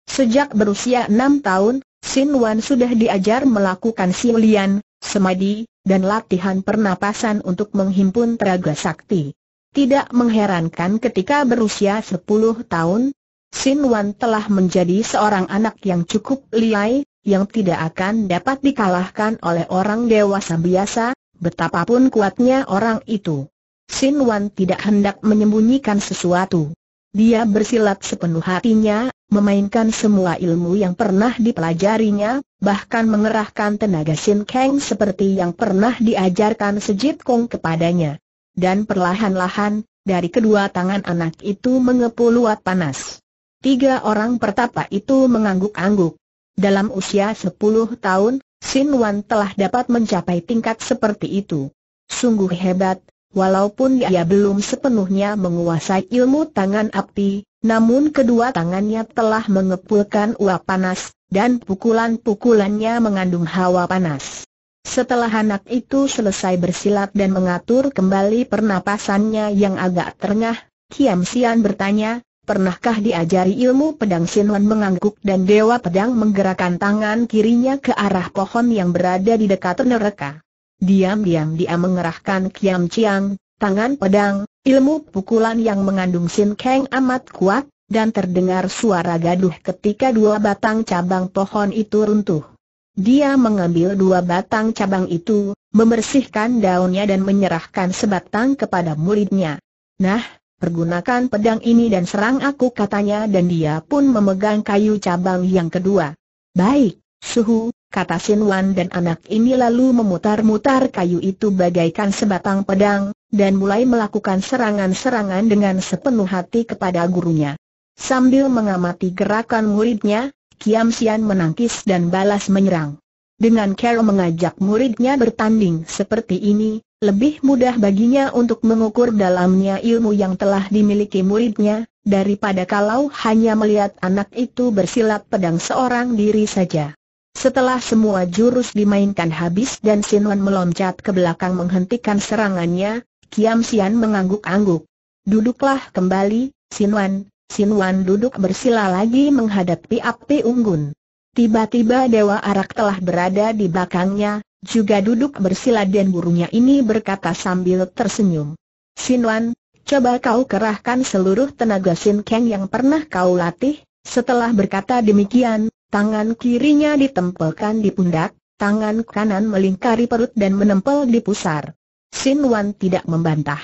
Sejak berusia enam tahun, Sin Wan sudah diajar melakukan siulian, semadi, dan latihan pernapasan untuk menghimpun tenaga sakti. Tidak mengherankan ketika berusia 10 tahun, Sin Wan telah menjadi seorang anak yang cukup liai, yang tidak akan dapat dikalahkan oleh orang dewasa biasa, betapapun kuatnya orang itu. Sin Wan tidak hendak menyembunyikan sesuatu. Dia bersilat sepenuh hatinya, memainkan semua ilmu yang pernah dipelajarinya, bahkan mengerahkan tenaga Sin Kang seperti yang pernah diajarkan Sejit Kong kepadanya dan perlahan-lahan, dari kedua tangan anak itu mengepul luap panas. Tiga orang pertapa itu mengangguk-angguk. Dalam usia sepuluh tahun, Sin Wan telah dapat mencapai tingkat seperti itu. Sungguh hebat, walaupun ia belum sepenuhnya menguasai ilmu tangan api, namun kedua tangannya telah mengepulkan uap panas, dan pukulan-pukulannya mengandung hawa panas. Setelah anak itu selesai bersilat dan mengatur kembali pernapasannya yang agak terengah, Kiam Sian bertanya, Pernahkah diajari ilmu pedang Sinwan mengangguk dan Dewa Pedang menggerakkan tangan kirinya ke arah pohon yang berada di dekat neraka. Diam-diam dia mengerahkan Kiam Chiang, tangan pedang, ilmu pukulan yang mengandung Sin Kang amat kuat, dan terdengar suara gaduh ketika dua batang cabang pohon itu runtuh. Dia mengambil dua batang cabang itu, membersihkan daunnya dan menyerahkan sebatang kepada muridnya. Nah, pergunakan pedang ini dan serang aku katanya dan dia pun memegang kayu cabang yang kedua. Baik, suhu, kata Sin Wan dan anak ini lalu memutar-mutar kayu itu bagaikan sebatang pedang, dan mulai melakukan serangan-serangan dengan sepenuh hati kepada gurunya. Sambil mengamati gerakan muridnya, Kiam Sian menangkis dan balas menyerang. Dengan Carol mengajak muridnya bertanding seperti ini, lebih mudah baginya untuk mengukur dalamnya ilmu yang telah dimiliki muridnya, daripada kalau hanya melihat anak itu bersilat pedang seorang diri saja. Setelah semua jurus dimainkan habis dan Wan meloncat ke belakang menghentikan serangannya, Kiam Sian mengangguk-angguk. Duduklah kembali, Wan. Sin Wan duduk bersila lagi menghadapi api unggun. Tiba-tiba Dewa Arak telah berada di belakangnya, juga duduk bersila dan burungnya ini berkata sambil tersenyum. Sin Wan, coba kau kerahkan seluruh tenaga Sin Kang yang pernah kau latih. Setelah berkata demikian, tangan kirinya ditempelkan di pundak, tangan kanan melingkari perut dan menempel di pusar. Sin Wan tidak membantah.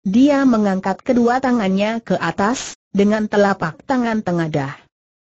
Dia mengangkat kedua tangannya ke atas, dengan telapak tangan tengadah.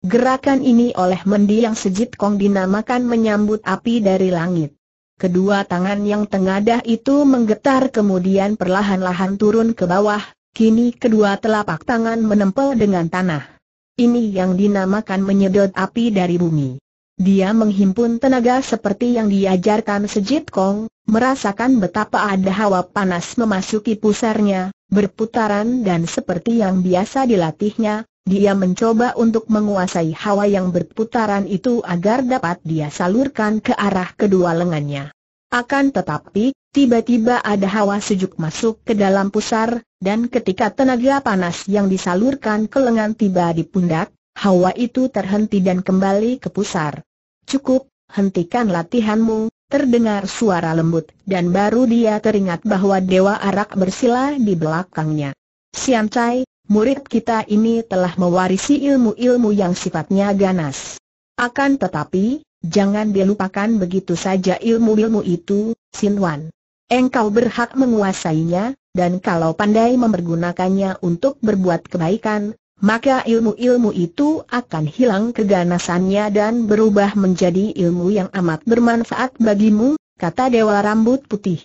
Gerakan ini oleh mendiang Sejit Kong dinamakan menyambut api dari langit. Kedua tangan yang tengadah itu menggetar kemudian perlahan-lahan turun ke bawah, kini kedua telapak tangan menempel dengan tanah. Ini yang dinamakan menyedot api dari bumi. Dia menghimpun tenaga seperti yang diajarkan Sejit Kong, merasakan betapa ada hawa panas memasuki pusarnya, Berputaran dan seperti yang biasa dilatihnya, dia mencoba untuk menguasai hawa yang berputaran itu agar dapat dia salurkan ke arah kedua lengannya. Akan tetapi, tiba-tiba ada hawa sejuk masuk ke dalam pusar, dan ketika tenaga panas yang disalurkan ke lengan tiba di pundak, hawa itu terhenti dan kembali ke pusar. Cukup, hentikan latihanmu, Terdengar suara lembut, dan baru dia teringat bahwa Dewa Arak bersila di belakangnya. Sian Chai, murid kita ini telah mewarisi ilmu-ilmu yang sifatnya ganas. Akan tetapi, jangan dilupakan begitu saja ilmu-ilmu itu, Sin Wan. Engkau berhak menguasainya, dan kalau pandai mempergunakannya untuk berbuat kebaikan, maka ilmu-ilmu itu akan hilang keganasannya dan berubah menjadi ilmu yang amat bermanfaat bagimu, kata Dewa Rambut Putih.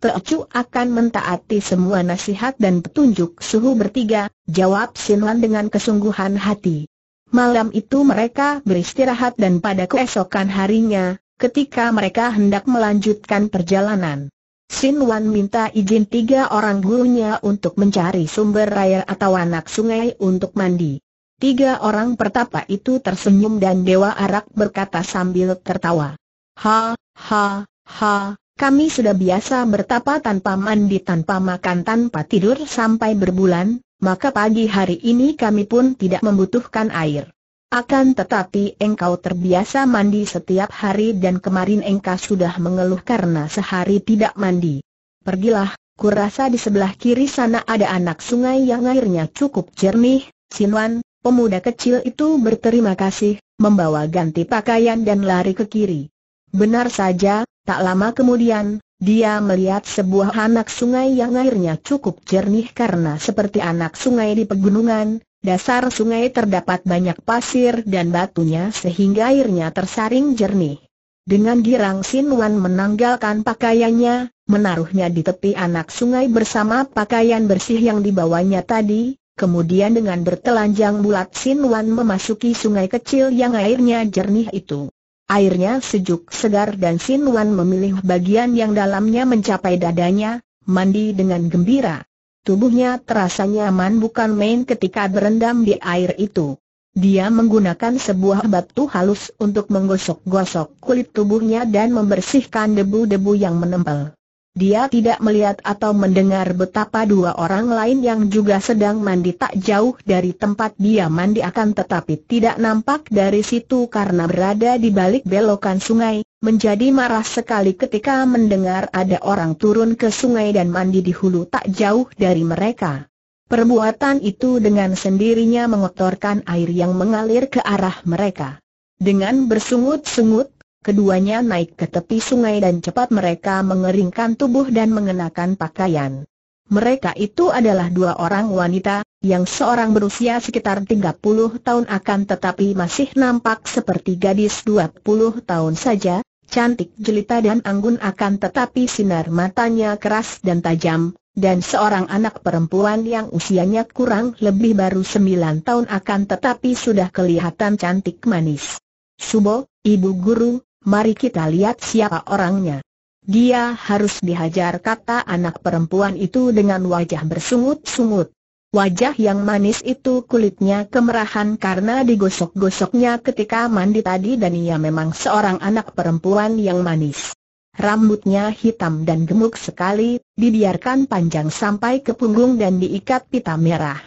Teocu akan mentaati semua nasihat dan petunjuk suhu bertiga, jawab Sinlan dengan kesungguhan hati. Malam itu mereka beristirahat dan pada keesokan harinya, ketika mereka hendak melanjutkan perjalanan. Sin Wan minta izin tiga orang gurunya untuk mencari sumber air atau anak sungai untuk mandi. Tiga orang pertapa itu tersenyum dan Dewa Arak berkata sambil tertawa. Ha, ha, ha, kami sudah biasa bertapa tanpa mandi tanpa makan tanpa tidur sampai berbulan, maka pagi hari ini kami pun tidak membutuhkan air. Akan tetapi engkau terbiasa mandi setiap hari dan kemarin engkau sudah mengeluh karena sehari tidak mandi. Pergilah, kurasa di sebelah kiri sana ada anak sungai yang airnya cukup jernih, Sinwan, pemuda kecil itu berterima kasih, membawa ganti pakaian dan lari ke kiri. Benar saja, tak lama kemudian, dia melihat sebuah anak sungai yang airnya cukup jernih karena seperti anak sungai di pegunungan, Dasar sungai terdapat banyak pasir dan batunya sehingga airnya tersaring jernih. Dengan girang Sin Wan menanggalkan pakaiannya, menaruhnya di tepi anak sungai bersama pakaian bersih yang dibawanya tadi, kemudian dengan bertelanjang bulat Sin Wan memasuki sungai kecil yang airnya jernih itu. Airnya sejuk segar dan Sin Wan memilih bagian yang dalamnya mencapai dadanya, mandi dengan gembira. Tubuhnya terasa nyaman bukan main ketika berendam di air itu. Dia menggunakan sebuah batu halus untuk menggosok-gosok kulit tubuhnya dan membersihkan debu-debu yang menempel. Dia tidak melihat atau mendengar betapa dua orang lain yang juga sedang mandi tak jauh dari tempat dia mandi akan tetapi tidak nampak dari situ karena berada di balik belokan sungai, menjadi marah sekali ketika mendengar ada orang turun ke sungai dan mandi di hulu tak jauh dari mereka. Perbuatan itu dengan sendirinya mengotorkan air yang mengalir ke arah mereka. Dengan bersungut-sungut, Keduanya naik ke tepi sungai dan cepat mereka mengeringkan tubuh dan mengenakan pakaian. Mereka itu adalah dua orang wanita, yang seorang berusia sekitar 30 tahun akan tetapi masih nampak seperti gadis 20 tahun saja, cantik jelita dan anggun akan tetapi sinar matanya keras dan tajam, dan seorang anak perempuan yang usianya kurang lebih baru 9 tahun akan tetapi sudah kelihatan cantik manis. Subo, ibu guru, mari kita lihat siapa orangnya. Dia harus dihajar kata anak perempuan itu dengan wajah bersungut-sungut. Wajah yang manis itu kulitnya kemerahan karena digosok-gosoknya ketika mandi tadi dan ia memang seorang anak perempuan yang manis. Rambutnya hitam dan gemuk sekali, dibiarkan panjang sampai ke punggung dan diikat pita merah.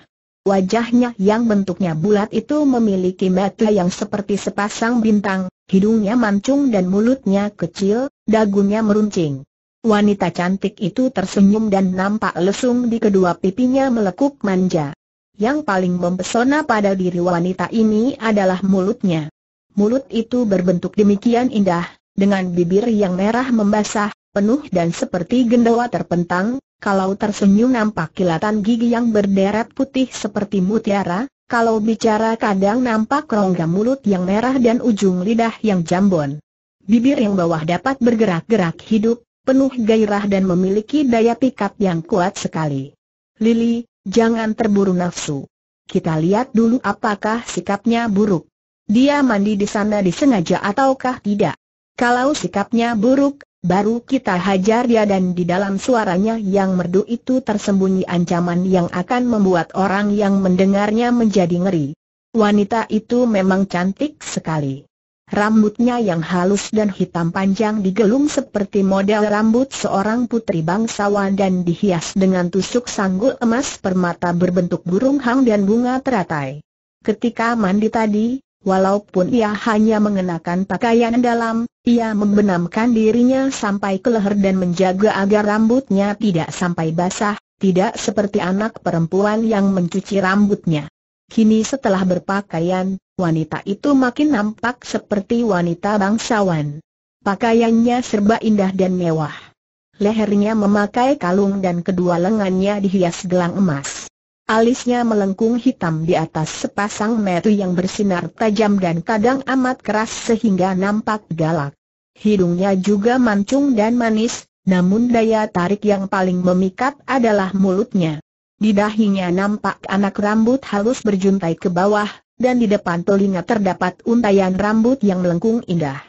Wajahnya yang bentuknya bulat itu memiliki mata yang seperti sepasang bintang, hidungnya mancung dan mulutnya kecil, dagunya meruncing. Wanita cantik itu tersenyum dan nampak lesung di kedua pipinya melekuk manja. Yang paling mempesona pada diri wanita ini adalah mulutnya. Mulut itu berbentuk demikian indah, dengan bibir yang merah membasah, penuh dan seperti gendawa terpentang, kalau tersenyum nampak kilatan gigi yang berderet putih seperti mutiara, kalau bicara kadang nampak rongga mulut yang merah dan ujung lidah yang jambon. Bibir yang bawah dapat bergerak-gerak hidup, penuh gairah dan memiliki daya pikat yang kuat sekali. Lili, jangan terburu nafsu. Kita lihat dulu apakah sikapnya buruk. Dia mandi di sana disengaja ataukah tidak. Kalau sikapnya buruk, Baru kita hajar dia dan di dalam suaranya yang merdu itu tersembunyi ancaman yang akan membuat orang yang mendengarnya menjadi ngeri. Wanita itu memang cantik sekali. Rambutnya yang halus dan hitam panjang digelung seperti model rambut seorang putri bangsawan dan dihias dengan tusuk sanggul emas permata berbentuk burung hang dan bunga teratai. Ketika mandi tadi, Walaupun ia hanya mengenakan pakaian dalam, ia membenamkan dirinya sampai ke leher dan menjaga agar rambutnya tidak sampai basah, tidak seperti anak perempuan yang mencuci rambutnya. Kini setelah berpakaian, wanita itu makin nampak seperti wanita bangsawan. Pakaiannya serba indah dan mewah. Lehernya memakai kalung dan kedua lengannya dihias gelang emas. Alisnya melengkung hitam di atas sepasang mata yang bersinar tajam dan kadang amat keras sehingga nampak galak. Hidungnya juga mancung dan manis, namun daya tarik yang paling memikat adalah mulutnya. Di dahinya nampak anak rambut halus berjuntai ke bawah, dan di depan telinga terdapat untayan rambut yang melengkung indah.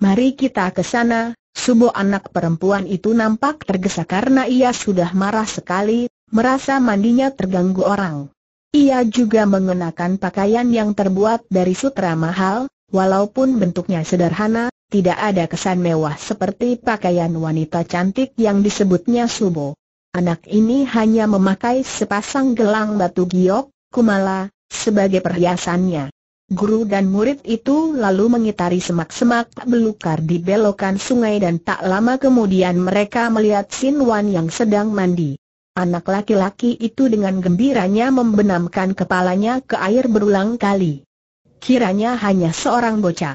Mari kita ke sana, Subuh anak perempuan itu nampak tergesa karena ia sudah marah sekali, merasa mandinya terganggu orang. Ia juga mengenakan pakaian yang terbuat dari sutra mahal, walaupun bentuknya sederhana, tidak ada kesan mewah seperti pakaian wanita cantik yang disebutnya subo. Anak ini hanya memakai sepasang gelang batu giok, kumala, sebagai perhiasannya. Guru dan murid itu lalu mengitari semak-semak belukar di belokan sungai dan tak lama kemudian mereka melihat Sin Wan yang sedang mandi. Anak laki-laki itu dengan gembiranya membenamkan kepalanya ke air berulang kali. Kiranya hanya seorang bocah.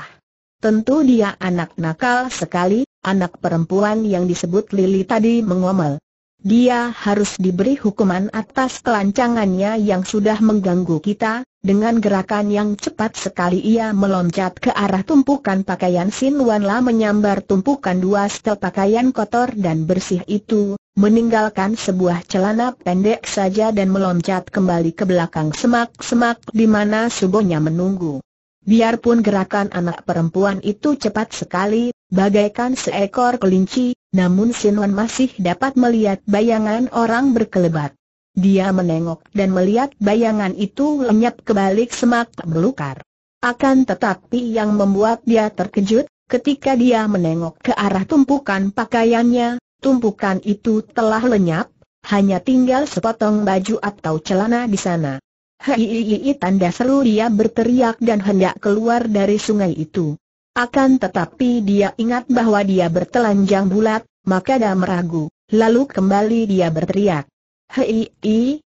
Tentu dia anak nakal sekali, anak perempuan yang disebut Lili tadi mengomel. Dia harus diberi hukuman atas kelancangannya yang sudah mengganggu kita, dengan gerakan yang cepat sekali ia meloncat ke arah tumpukan pakaian Sin Wan menyambar tumpukan dua setel pakaian kotor dan bersih itu, meninggalkan sebuah celana pendek saja dan meloncat kembali ke belakang semak-semak di mana subonya menunggu. Biarpun gerakan anak perempuan itu cepat sekali, bagaikan seekor kelinci, namun Sinwan masih dapat melihat bayangan orang berkelebat. Dia menengok dan melihat bayangan itu lenyap ke balik semak belukar. Akan tetapi yang membuat dia terkejut, ketika dia menengok ke arah tumpukan pakaiannya, tumpukan itu telah lenyap, hanya tinggal sepotong baju atau celana di sana. Hei tanda seru dia berteriak dan hendak keluar dari sungai itu. Akan tetapi dia ingat bahwa dia bertelanjang bulat, maka dia meragu, lalu kembali dia berteriak. Hei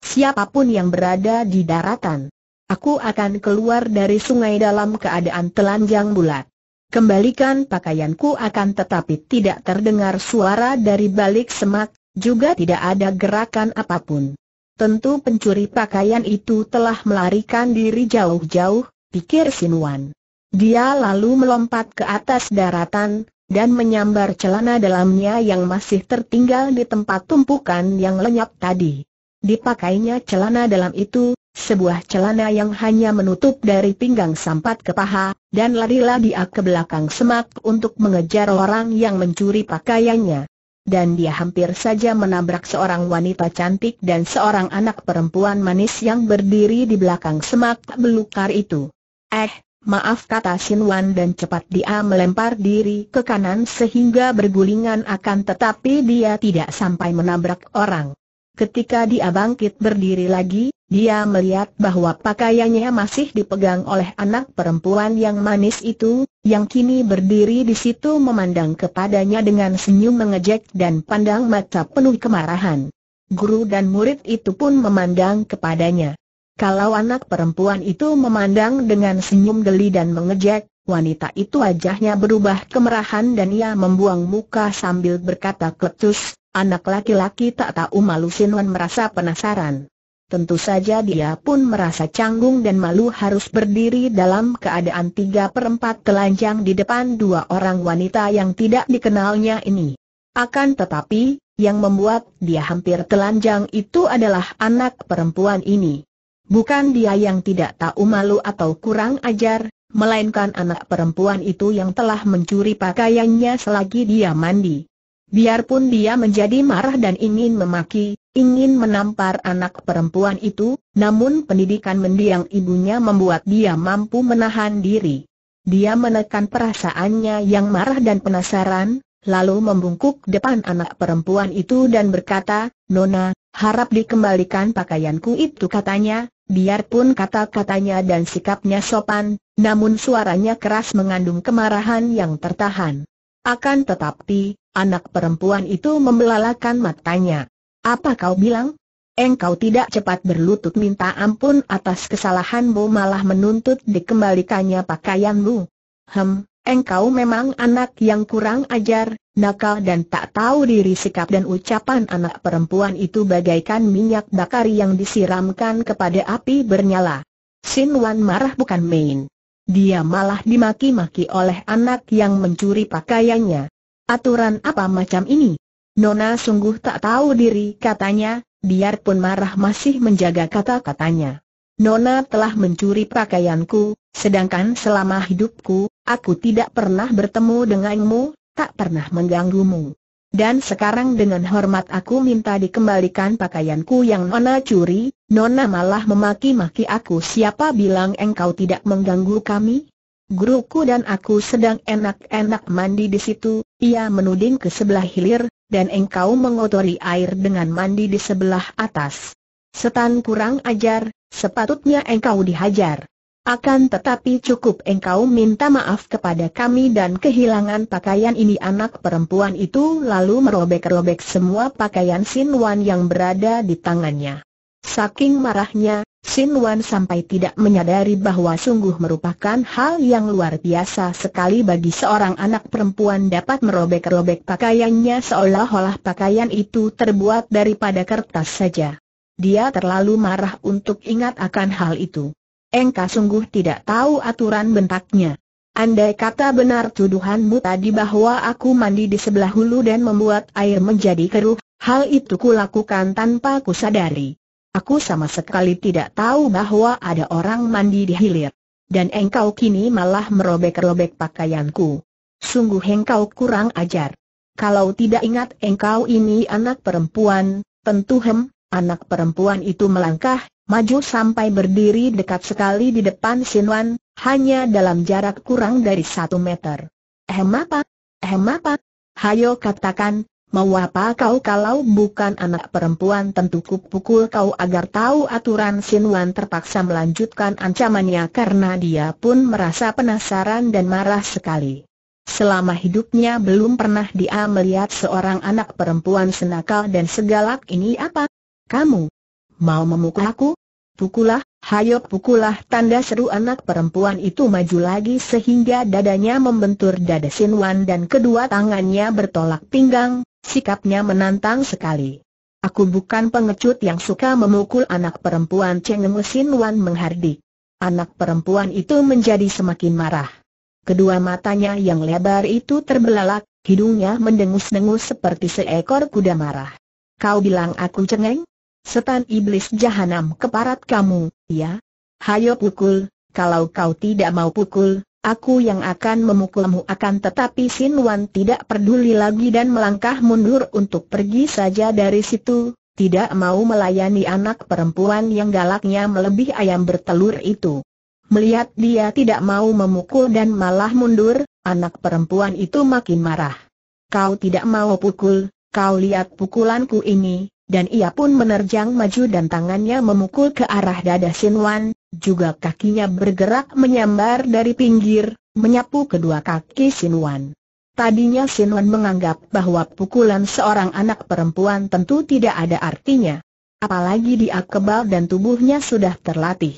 siapapun yang berada di daratan. Aku akan keluar dari sungai dalam keadaan telanjang bulat kembalikan pakaianku akan tetapi tidak terdengar suara dari balik semak, juga tidak ada gerakan apapun. Tentu pencuri pakaian itu telah melarikan diri jauh-jauh, pikir Sinuan. Dia lalu melompat ke atas daratan, dan menyambar celana dalamnya yang masih tertinggal di tempat tumpukan yang lenyap tadi. Dipakainya celana dalam itu, sebuah celana yang hanya menutup dari pinggang sampat ke paha, dan larilah dia ke belakang semak untuk mengejar orang yang mencuri pakaiannya. Dan dia hampir saja menabrak seorang wanita cantik dan seorang anak perempuan manis yang berdiri di belakang semak belukar itu. Eh, Maaf kata Sinwan dan cepat dia melempar diri ke kanan sehingga bergulingan akan tetapi dia tidak sampai menabrak orang. Ketika dia bangkit berdiri lagi, dia melihat bahwa pakaiannya masih dipegang oleh anak perempuan yang manis itu, yang kini berdiri di situ memandang kepadanya dengan senyum mengejek dan pandang mata penuh kemarahan. Guru dan murid itu pun memandang kepadanya. Kalau anak perempuan itu memandang dengan senyum geli dan mengejek, wanita itu wajahnya berubah kemerahan dan ia membuang muka sambil berkata kletus, anak laki-laki tak tahu malu Sinwan merasa penasaran. Tentu saja dia pun merasa canggung dan malu harus berdiri dalam keadaan tiga perempat telanjang di depan dua orang wanita yang tidak dikenalnya ini. Akan tetapi, yang membuat dia hampir telanjang itu adalah anak perempuan ini. Bukan dia yang tidak tahu malu atau kurang ajar, melainkan anak perempuan itu yang telah mencuri pakaiannya selagi dia mandi. Biarpun dia menjadi marah dan ingin memaki, ingin menampar anak perempuan itu, namun pendidikan mendiang ibunya membuat dia mampu menahan diri. Dia menekan perasaannya yang marah dan penasaran, lalu membungkuk depan anak perempuan itu dan berkata, Nona, harap dikembalikan pakaianku itu katanya, biarpun kata-katanya dan sikapnya sopan, namun suaranya keras mengandung kemarahan yang tertahan. Akan tetapi, anak perempuan itu membelalakan matanya. Apa kau bilang? Engkau tidak cepat berlutut minta ampun atas kesalahanmu malah menuntut dikembalikannya pakaianmu. Hem, engkau memang anak yang kurang ajar, nakal dan tak tahu diri sikap dan ucapan anak perempuan itu bagaikan minyak bakar yang disiramkan kepada api bernyala. Sin Wan marah bukan main. Dia malah dimaki-maki oleh anak yang mencuri pakaiannya. Aturan apa macam ini? Nona sungguh tak tahu diri katanya, biarpun marah masih menjaga kata-katanya. Nona telah mencuri pakaianku, sedangkan selama hidupku, aku tidak pernah bertemu denganmu, tak pernah mengganggumu. Dan sekarang dengan hormat aku minta dikembalikan pakaianku yang Nona curi, Nona malah memaki-maki aku siapa bilang engkau tidak mengganggu kami? Guruku dan aku sedang enak-enak mandi di situ, ia menuding ke sebelah hilir, dan engkau mengotori air dengan mandi di sebelah atas. Setan kurang ajar, sepatutnya engkau dihajar. Akan tetapi cukup engkau minta maaf kepada kami dan kehilangan pakaian ini anak perempuan itu lalu merobek-robek semua pakaian Sin Wan yang berada di tangannya. Saking marahnya, Sin Wan sampai tidak menyadari bahwa sungguh merupakan hal yang luar biasa sekali bagi seorang anak perempuan dapat merobek-robek pakaiannya seolah-olah pakaian itu terbuat daripada kertas saja. Dia terlalu marah untuk ingat akan hal itu. Engka sungguh tidak tahu aturan bentaknya. Andai kata benar tuduhanmu tadi bahwa aku mandi di sebelah hulu dan membuat air menjadi keruh, hal itu kulakukan tanpa kusadari. Aku sama sekali tidak tahu bahwa ada orang mandi di hilir. Dan engkau kini malah merobek-robek pakaianku. Sungguh engkau kurang ajar. Kalau tidak ingat engkau ini anak perempuan, tentu hem, anak perempuan itu melangkah, maju sampai berdiri dekat sekali di depan Sinwan, hanya dalam jarak kurang dari satu meter. Hem apa? Hem apa? Hayo katakan, Mau apa kau kalau bukan anak perempuan tentu kupukul kau agar tahu aturan Wan terpaksa melanjutkan ancamannya karena dia pun merasa penasaran dan marah sekali. Selama hidupnya belum pernah dia melihat seorang anak perempuan senakal dan segalak ini apa? Kamu mau memukul aku? Pukullah, hayo pukullah! tanda seru anak perempuan itu maju lagi sehingga dadanya membentur dada Wan dan kedua tangannya bertolak pinggang Sikapnya menantang sekali. Aku bukan pengecut yang suka memukul anak perempuan Cheng Sin Wan menghardik. Anak perempuan itu menjadi semakin marah. Kedua matanya yang lebar itu terbelalak, hidungnya mendengus-dengus seperti seekor kuda marah. Kau bilang aku cengeng? Setan iblis jahanam keparat kamu, ya? Hayo pukul, kalau kau tidak mau pukul, Aku yang akan memukulmu akan tetapi Sin Wan tidak peduli lagi dan melangkah mundur untuk pergi saja dari situ, tidak mau melayani anak perempuan yang galaknya melebih ayam bertelur itu. Melihat dia tidak mau memukul dan malah mundur, anak perempuan itu makin marah. Kau tidak mau pukul, kau lihat pukulanku ini, dan ia pun menerjang maju dan tangannya memukul ke arah dada Sin Wan, juga kakinya bergerak menyambar dari pinggir, menyapu kedua kaki Sinuan. Tadinya Sinuan menganggap bahwa pukulan seorang anak perempuan tentu tidak ada artinya. Apalagi dia kebal dan tubuhnya sudah terlatih.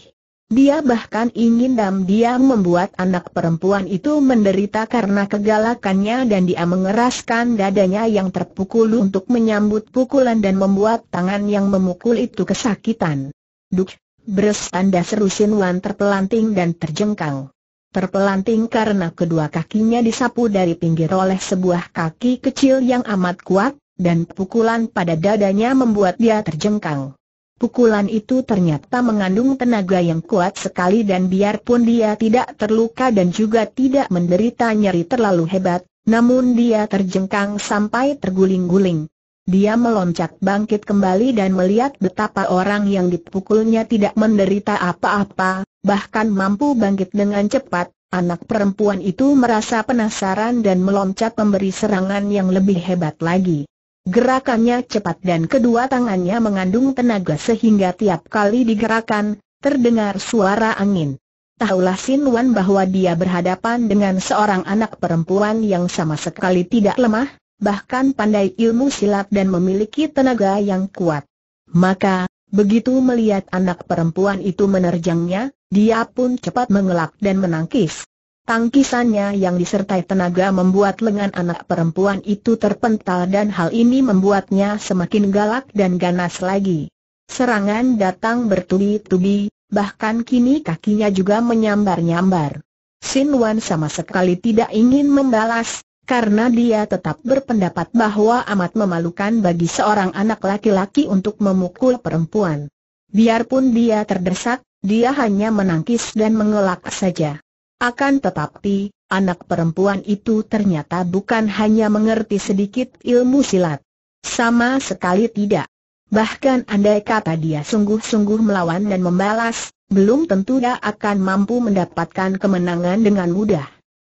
Dia bahkan ingin dam diam membuat anak perempuan itu menderita karena kegalakannya dan dia mengeraskan dadanya yang terpukul untuk menyambut pukulan dan membuat tangan yang memukul itu kesakitan. Duk, Bres tanda seru Sin Wan terpelanting dan terjengkang. Terpelanting karena kedua kakinya disapu dari pinggir oleh sebuah kaki kecil yang amat kuat, dan pukulan pada dadanya membuat dia terjengkang. Pukulan itu ternyata mengandung tenaga yang kuat sekali dan biarpun dia tidak terluka dan juga tidak menderita nyeri terlalu hebat, namun dia terjengkang sampai terguling-guling. Dia meloncat bangkit kembali dan melihat betapa orang yang dipukulnya tidak menderita apa-apa, bahkan mampu bangkit dengan cepat. Anak perempuan itu merasa penasaran dan meloncat memberi serangan yang lebih hebat lagi. Gerakannya cepat dan kedua tangannya mengandung tenaga sehingga tiap kali digerakkan, terdengar suara angin. Tahulah Sin Wan bahwa dia berhadapan dengan seorang anak perempuan yang sama sekali tidak lemah, bahkan pandai ilmu silat dan memiliki tenaga yang kuat. Maka, begitu melihat anak perempuan itu menerjangnya, dia pun cepat mengelak dan menangkis. Tangkisannya yang disertai tenaga membuat lengan anak perempuan itu terpental dan hal ini membuatnya semakin galak dan ganas lagi. Serangan datang bertubi-tubi, bahkan kini kakinya juga menyambar-nyambar. Sin Wan sama sekali tidak ingin membalas, karena dia tetap berpendapat bahwa amat memalukan bagi seorang anak laki-laki untuk memukul perempuan. Biarpun dia terdesak, dia hanya menangkis dan mengelak saja. Akan tetapi, anak perempuan itu ternyata bukan hanya mengerti sedikit ilmu silat. Sama sekali tidak. Bahkan andai kata dia sungguh-sungguh melawan dan membalas, belum tentu dia akan mampu mendapatkan kemenangan dengan mudah.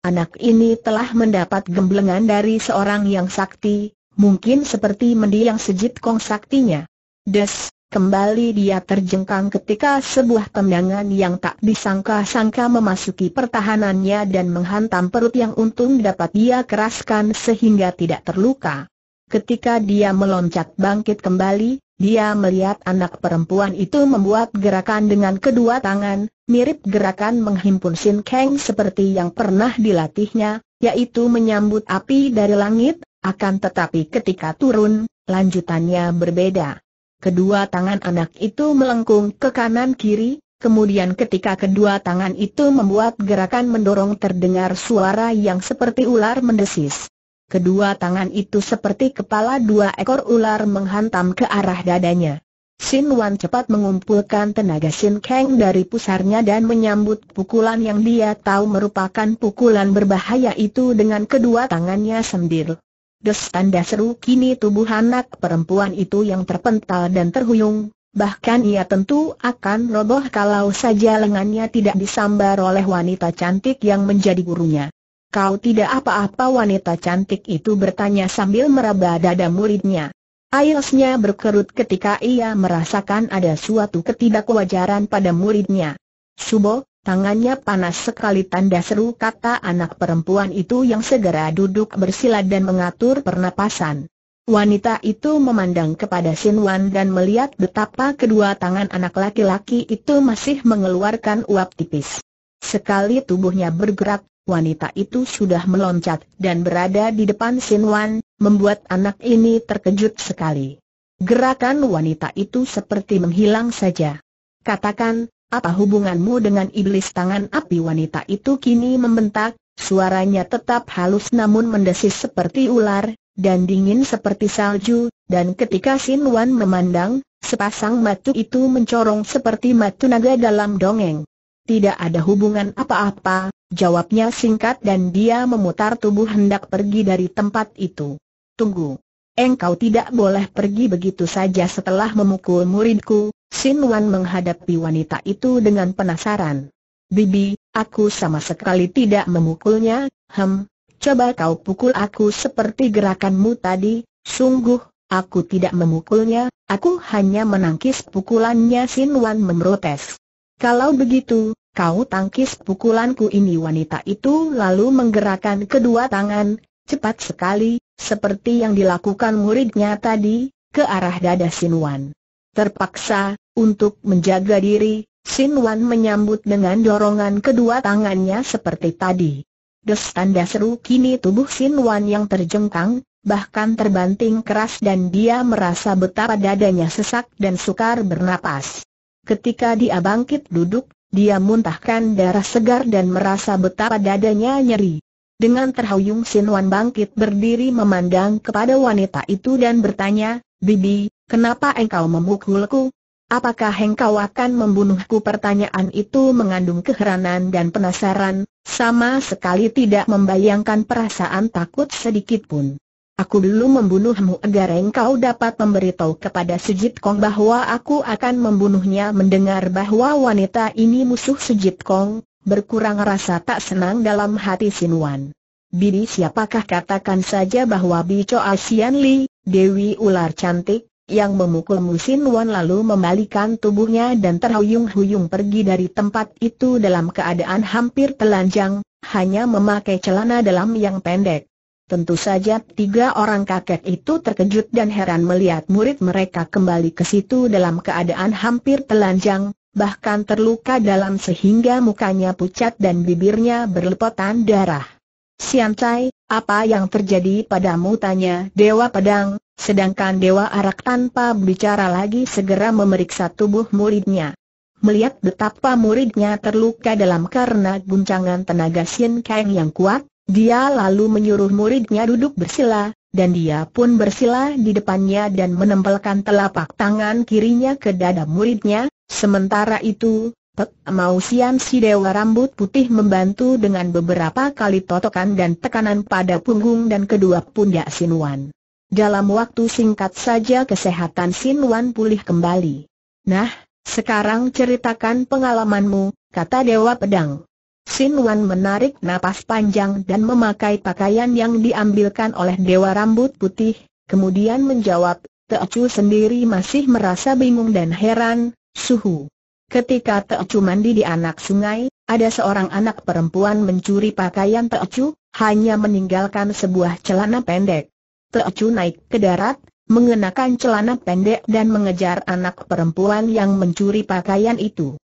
Anak ini telah mendapat gemblengan dari seorang yang sakti, mungkin seperti mendiang sejit kong saktinya. Des, kembali dia terjengkang ketika sebuah tendangan yang tak disangka-sangka memasuki pertahanannya dan menghantam perut yang untung dapat dia keraskan sehingga tidak terluka. Ketika dia meloncat bangkit kembali, dia melihat anak perempuan itu membuat gerakan dengan kedua tangan, mirip gerakan menghimpun Sin Kang seperti yang pernah dilatihnya, yaitu menyambut api dari langit, akan tetapi ketika turun, lanjutannya berbeda. Kedua tangan anak itu melengkung ke kanan kiri, kemudian ketika kedua tangan itu membuat gerakan mendorong terdengar suara yang seperti ular mendesis. Kedua tangan itu seperti kepala dua ekor ular menghantam ke arah dadanya. Sin Wan cepat mengumpulkan tenaga Sin Kang dari pusarnya dan menyambut pukulan yang dia tahu merupakan pukulan berbahaya itu dengan kedua tangannya sendiri. Des tanda seru kini tubuh anak perempuan itu yang terpental dan terhuyung, bahkan ia tentu akan roboh kalau saja lengannya tidak disambar oleh wanita cantik yang menjadi gurunya. Kau tidak apa-apa wanita cantik itu bertanya sambil meraba dada muridnya. Ailsnya berkerut ketika ia merasakan ada suatu ketidakwajaran pada muridnya. Subo, tangannya panas sekali tanda seru kata anak perempuan itu yang segera duduk bersila dan mengatur pernapasan. Wanita itu memandang kepada Sin Wan dan melihat betapa kedua tangan anak laki-laki itu masih mengeluarkan uap tipis. Sekali tubuhnya bergerak, wanita itu sudah meloncat dan berada di depan Sin Wan, membuat anak ini terkejut sekali. Gerakan wanita itu seperti menghilang saja. Katakan, apa hubunganmu dengan iblis tangan api wanita itu kini membentak, suaranya tetap halus namun mendesis seperti ular, dan dingin seperti salju, dan ketika Sin Wan memandang, sepasang matu itu mencorong seperti matu naga dalam dongeng. Tidak ada hubungan apa-apa, jawabnya singkat dan dia memutar tubuh hendak pergi dari tempat itu. Tunggu. Engkau tidak boleh pergi begitu saja setelah memukul muridku, Sin Wan menghadapi wanita itu dengan penasaran. Bibi, aku sama sekali tidak memukulnya, hem, coba kau pukul aku seperti gerakanmu tadi, sungguh, aku tidak memukulnya, aku hanya menangkis pukulannya Sin Wan memprotes. Kalau begitu, kau tangkis pukulanku ini wanita itu lalu menggerakkan kedua tangan, cepat sekali, seperti yang dilakukan muridnya tadi, ke arah dada Wan. Terpaksa, untuk menjaga diri, Wan menyambut dengan dorongan kedua tangannya seperti tadi. Des tanda seru kini tubuh Wan yang terjengkang, bahkan terbanting keras dan dia merasa betapa dadanya sesak dan sukar bernapas. Ketika dia bangkit duduk, dia muntahkan darah segar dan merasa betapa dadanya nyeri. Dengan terhuyung Wan bangkit berdiri memandang kepada wanita itu dan bertanya, Bibi, kenapa engkau memukulku? Apakah engkau akan membunuhku? Pertanyaan itu mengandung keheranan dan penasaran, sama sekali tidak membayangkan perasaan takut sedikit pun. Aku dulu membunuhmu agar engkau dapat memberitahu kepada Sujit Kong bahwa aku akan membunuhnya mendengar bahwa wanita ini musuh Sujit Kong, berkurang rasa tak senang dalam hati Wan. Bini siapakah katakan saja bahwa Bico Asian Li, Dewi Ular Cantik, yang memukul Musin Wan lalu membalikan tubuhnya dan terhuyung-huyung pergi dari tempat itu dalam keadaan hampir telanjang, hanya memakai celana dalam yang pendek. Tentu saja tiga orang kakek itu terkejut dan heran melihat murid mereka kembali ke situ dalam keadaan hampir telanjang, bahkan terluka dalam sehingga mukanya pucat dan bibirnya berlepotan darah. Sian Chai, apa yang terjadi padamu tanya Dewa Pedang, sedangkan Dewa Arak tanpa bicara lagi segera memeriksa tubuh muridnya. Melihat betapa muridnya terluka dalam karena guncangan tenaga Sian Kang yang kuat, dia lalu menyuruh muridnya duduk bersila, dan dia pun bersila di depannya dan menempelkan telapak tangan kirinya ke dada muridnya, Sementara itu, Pek Mau Sian si dewa rambut putih membantu dengan beberapa kali totokan dan tekanan pada punggung dan kedua pundak Sinuan. Dalam waktu singkat saja kesehatan Sinuan pulih kembali. Nah, sekarang ceritakan pengalamanmu, kata Dewa Pedang. Sinuan menarik napas panjang dan memakai pakaian yang diambilkan oleh Dewa Rambut Putih, kemudian menjawab, Teocu sendiri masih merasa bingung dan heran, Suhu. Ketika Teocu mandi di anak sungai, ada seorang anak perempuan mencuri pakaian Teocu, hanya meninggalkan sebuah celana pendek. Teocu naik ke darat, mengenakan celana pendek dan mengejar anak perempuan yang mencuri pakaian itu.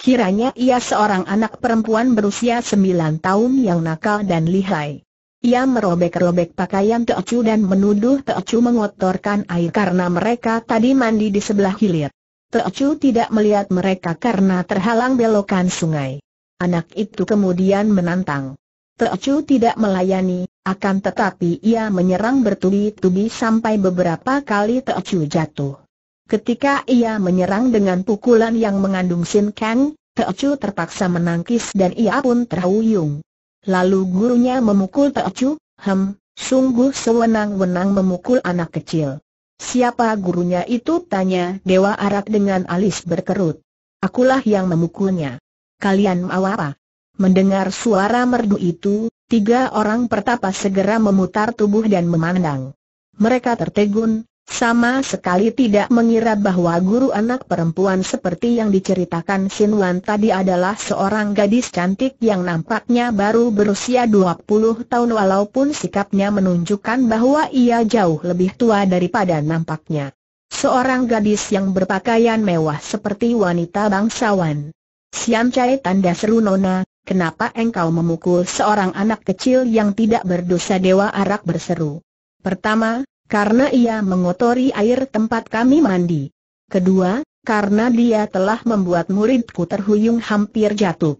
Kiranya ia seorang anak perempuan berusia sembilan tahun yang nakal dan lihai. Ia merobek-robek pakaian Teocu dan menuduh Teocu mengotorkan air karena mereka tadi mandi di sebelah hilir. Teocu tidak melihat mereka karena terhalang belokan sungai. Anak itu kemudian menantang. Teocu tidak melayani, akan tetapi ia menyerang bertubi-tubi sampai beberapa kali Teocu jatuh. Ketika ia menyerang dengan pukulan yang mengandung sinkang, Teocu terpaksa menangkis dan ia pun terhuyung. Lalu gurunya memukul Teocu, hem, sungguh sewenang-wenang memukul anak kecil. Siapa gurunya itu? Tanya Dewa Arak dengan alis berkerut. Akulah yang memukulnya. Kalian mau apa? Mendengar suara merdu itu, tiga orang pertapa segera memutar tubuh dan memandang. Mereka tertegun, sama sekali tidak mengira bahwa guru anak perempuan seperti yang diceritakan Wan tadi adalah seorang gadis cantik yang nampaknya baru berusia 20 tahun walaupun sikapnya menunjukkan bahwa ia jauh lebih tua daripada nampaknya. Seorang gadis yang berpakaian mewah seperti wanita bangsawan. Siam Chai tanda seru Nona, kenapa engkau memukul seorang anak kecil yang tidak berdosa Dewa Arak berseru. Pertama, karena ia mengotori air tempat kami mandi. Kedua, karena dia telah membuat muridku terhuyung hampir jatuh.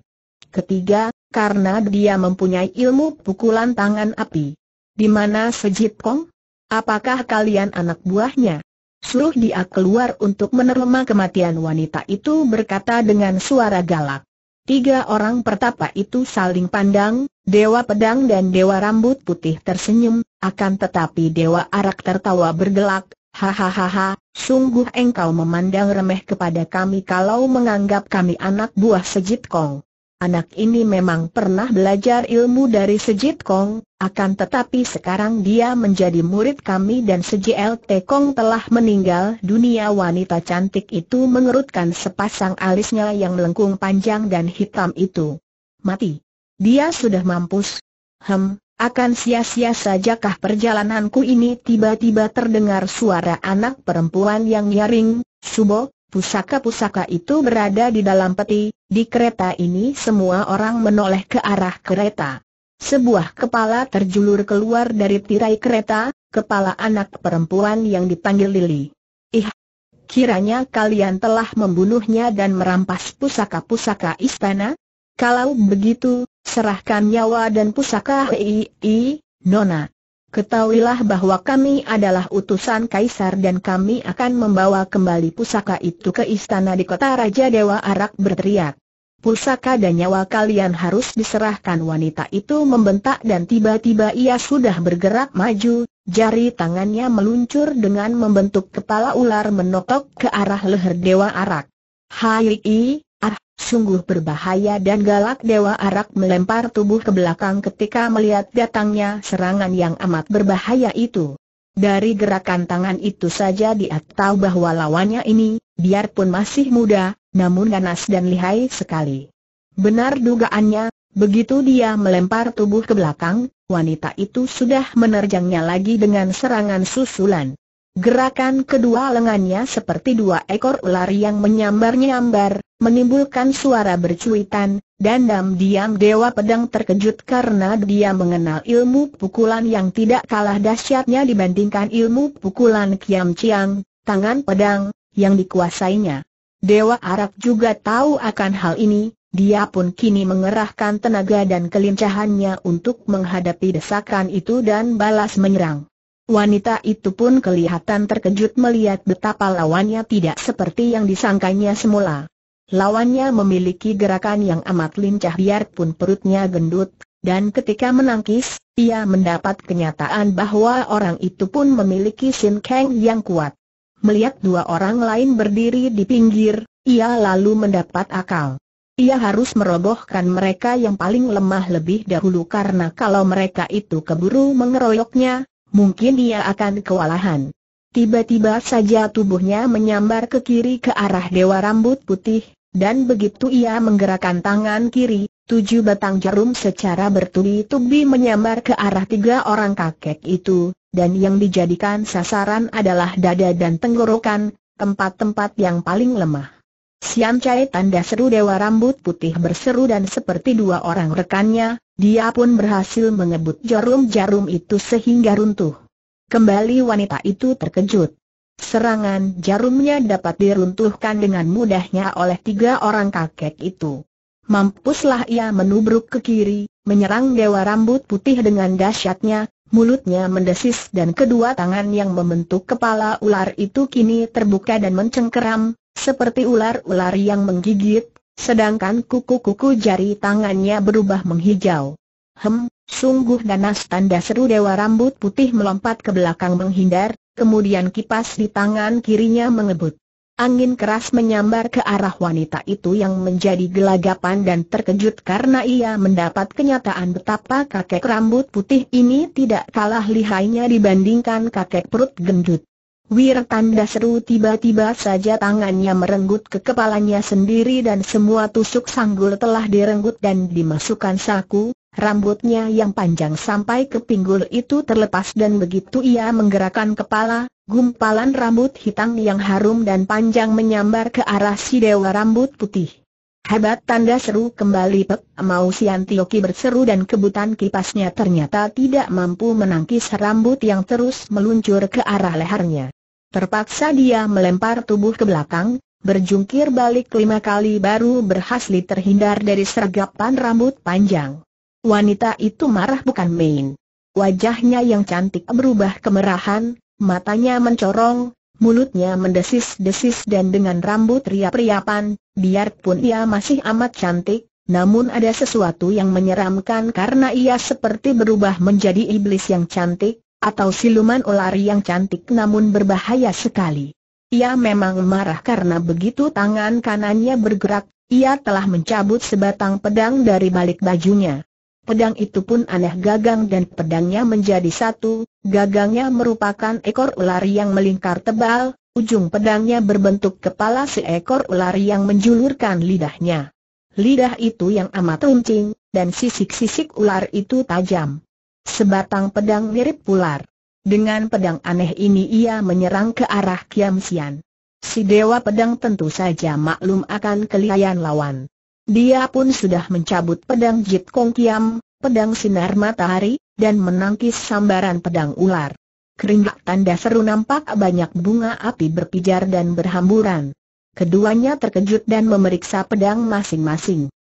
Ketiga, karena dia mempunyai ilmu pukulan tangan api. Di mana Sejit Kong? Apakah kalian anak buahnya? Suruh dia keluar untuk menerima kematian wanita itu berkata dengan suara galak. Tiga orang pertapa itu saling pandang, Dewa Pedang dan Dewa Rambut Putih tersenyum, akan tetapi Dewa Arak tertawa bergelak, hahaha, sungguh engkau memandang remeh kepada kami kalau menganggap kami anak buah Sejit Kong. Anak ini memang pernah belajar ilmu dari Sejit Kong, akan tetapi sekarang dia menjadi murid kami dan Sejlt Kong telah meninggal dunia wanita cantik itu mengerutkan sepasang alisnya yang melengkung panjang dan hitam itu. Mati. Dia sudah mampus. Hem, akan sia-sia sajakah perjalananku ini tiba-tiba terdengar suara anak perempuan yang nyaring, Subo, pusaka-pusaka itu berada di dalam peti, di kereta ini semua orang menoleh ke arah kereta. Sebuah kepala terjulur keluar dari tirai kereta, kepala anak perempuan yang dipanggil Lili. Ih, kiranya kalian telah membunuhnya dan merampas pusaka-pusaka istana? Kalau begitu, Serahkan nyawa dan pusaka Hei, Nona. Ketahuilah bahwa kami adalah utusan kaisar dan kami akan membawa kembali pusaka itu ke istana di kota Raja Dewa Arak berteriak. Pusaka dan nyawa kalian harus diserahkan wanita itu membentak dan tiba-tiba ia sudah bergerak maju, jari tangannya meluncur dengan membentuk kepala ular menotok ke arah leher Dewa Arak. Hai, Sungguh berbahaya dan galak Dewa Arak melempar tubuh ke belakang ketika melihat datangnya serangan yang amat berbahaya itu. Dari gerakan tangan itu saja dia tahu bahwa lawannya ini, biarpun masih muda, namun ganas dan lihai sekali. Benar dugaannya, begitu dia melempar tubuh ke belakang, wanita itu sudah menerjangnya lagi dengan serangan susulan. Gerakan kedua lengannya seperti dua ekor ular yang menyambar-nyambar, menimbulkan suara bercuitan, dan diam-diam Dewa Pedang terkejut karena dia mengenal ilmu pukulan yang tidak kalah dahsyatnya dibandingkan ilmu pukulan Kiam Chiang, tangan pedang, yang dikuasainya. Dewa Arab juga tahu akan hal ini, dia pun kini mengerahkan tenaga dan kelincahannya untuk menghadapi desakan itu dan balas menyerang. Wanita itu pun kelihatan terkejut melihat betapa lawannya tidak seperti yang disangkanya semula. Lawannya memiliki gerakan yang amat lincah biarpun perutnya gendut, dan ketika menangkis, ia mendapat kenyataan bahwa orang itu pun memiliki sin keng yang kuat. Melihat dua orang lain berdiri di pinggir, ia lalu mendapat akal. Ia harus merobohkan mereka yang paling lemah lebih dahulu karena kalau mereka itu keburu mengeroyoknya, mungkin ia akan kewalahan. Tiba-tiba saja tubuhnya menyambar ke kiri ke arah Dewa Rambut Putih, dan begitu ia menggerakkan tangan kiri, tujuh batang jarum secara bertubi-tubi menyambar ke arah tiga orang kakek itu, dan yang dijadikan sasaran adalah dada dan tenggorokan, tempat-tempat yang paling lemah. Siam Chai tanda seru Dewa Rambut Putih berseru dan seperti dua orang rekannya, dia pun berhasil mengebut jarum-jarum itu sehingga runtuh. Kembali wanita itu terkejut serangan jarumnya dapat diruntuhkan dengan mudahnya oleh tiga orang kakek itu. Mampuslah ia menubruk ke kiri, menyerang dewa rambut putih dengan dahsyatnya, mulutnya mendesis dan kedua tangan yang membentuk kepala ular itu kini terbuka dan mencengkeram, seperti ular-ular yang menggigit, sedangkan kuku-kuku jari tangannya berubah menghijau. Hem, sungguh ganas tanda seru dewa rambut putih melompat ke belakang menghindar, kemudian kipas di tangan kirinya mengebut. Angin keras menyambar ke arah wanita itu yang menjadi gelagapan dan terkejut karena ia mendapat kenyataan betapa kakek rambut putih ini tidak kalah lihainya dibandingkan kakek perut gendut. Wir tanda seru tiba-tiba saja tangannya merenggut ke kepalanya sendiri dan semua tusuk sanggul telah direnggut dan dimasukkan saku, Rambutnya yang panjang sampai ke pinggul itu terlepas dan begitu ia menggerakkan kepala, gumpalan rambut hitam yang harum dan panjang menyambar ke arah si dewa rambut putih. Hebat tanda seru kembali Pek Mau Sian Tioki berseru dan kebutan kipasnya ternyata tidak mampu menangkis rambut yang terus meluncur ke arah lehernya. Terpaksa dia melempar tubuh ke belakang, berjungkir balik lima kali baru berhasil terhindar dari sergapan rambut panjang. Wanita itu marah bukan main. Wajahnya yang cantik berubah kemerahan, matanya mencorong, mulutnya mendesis-desis dan dengan rambut riap-riapan, biarpun ia masih amat cantik, namun ada sesuatu yang menyeramkan karena ia seperti berubah menjadi iblis yang cantik, atau siluman ular yang cantik namun berbahaya sekali. Ia memang marah karena begitu tangan kanannya bergerak, ia telah mencabut sebatang pedang dari balik bajunya. Pedang itu pun aneh gagang dan pedangnya menjadi satu, gagangnya merupakan ekor ular yang melingkar tebal, ujung pedangnya berbentuk kepala seekor ular yang menjulurkan lidahnya. Lidah itu yang amat runcing, dan sisik-sisik ular itu tajam. Sebatang pedang mirip ular. Dengan pedang aneh ini ia menyerang ke arah Kiam Sian. Si Dewa Pedang tentu saja maklum akan kelihayan lawan. Dia pun sudah mencabut pedang Jit Kong Kiam, pedang sinar matahari, dan menangkis sambaran pedang ular. Kerindak tanda seru nampak banyak bunga api berpijar dan berhamburan. Keduanya terkejut dan memeriksa pedang masing-masing.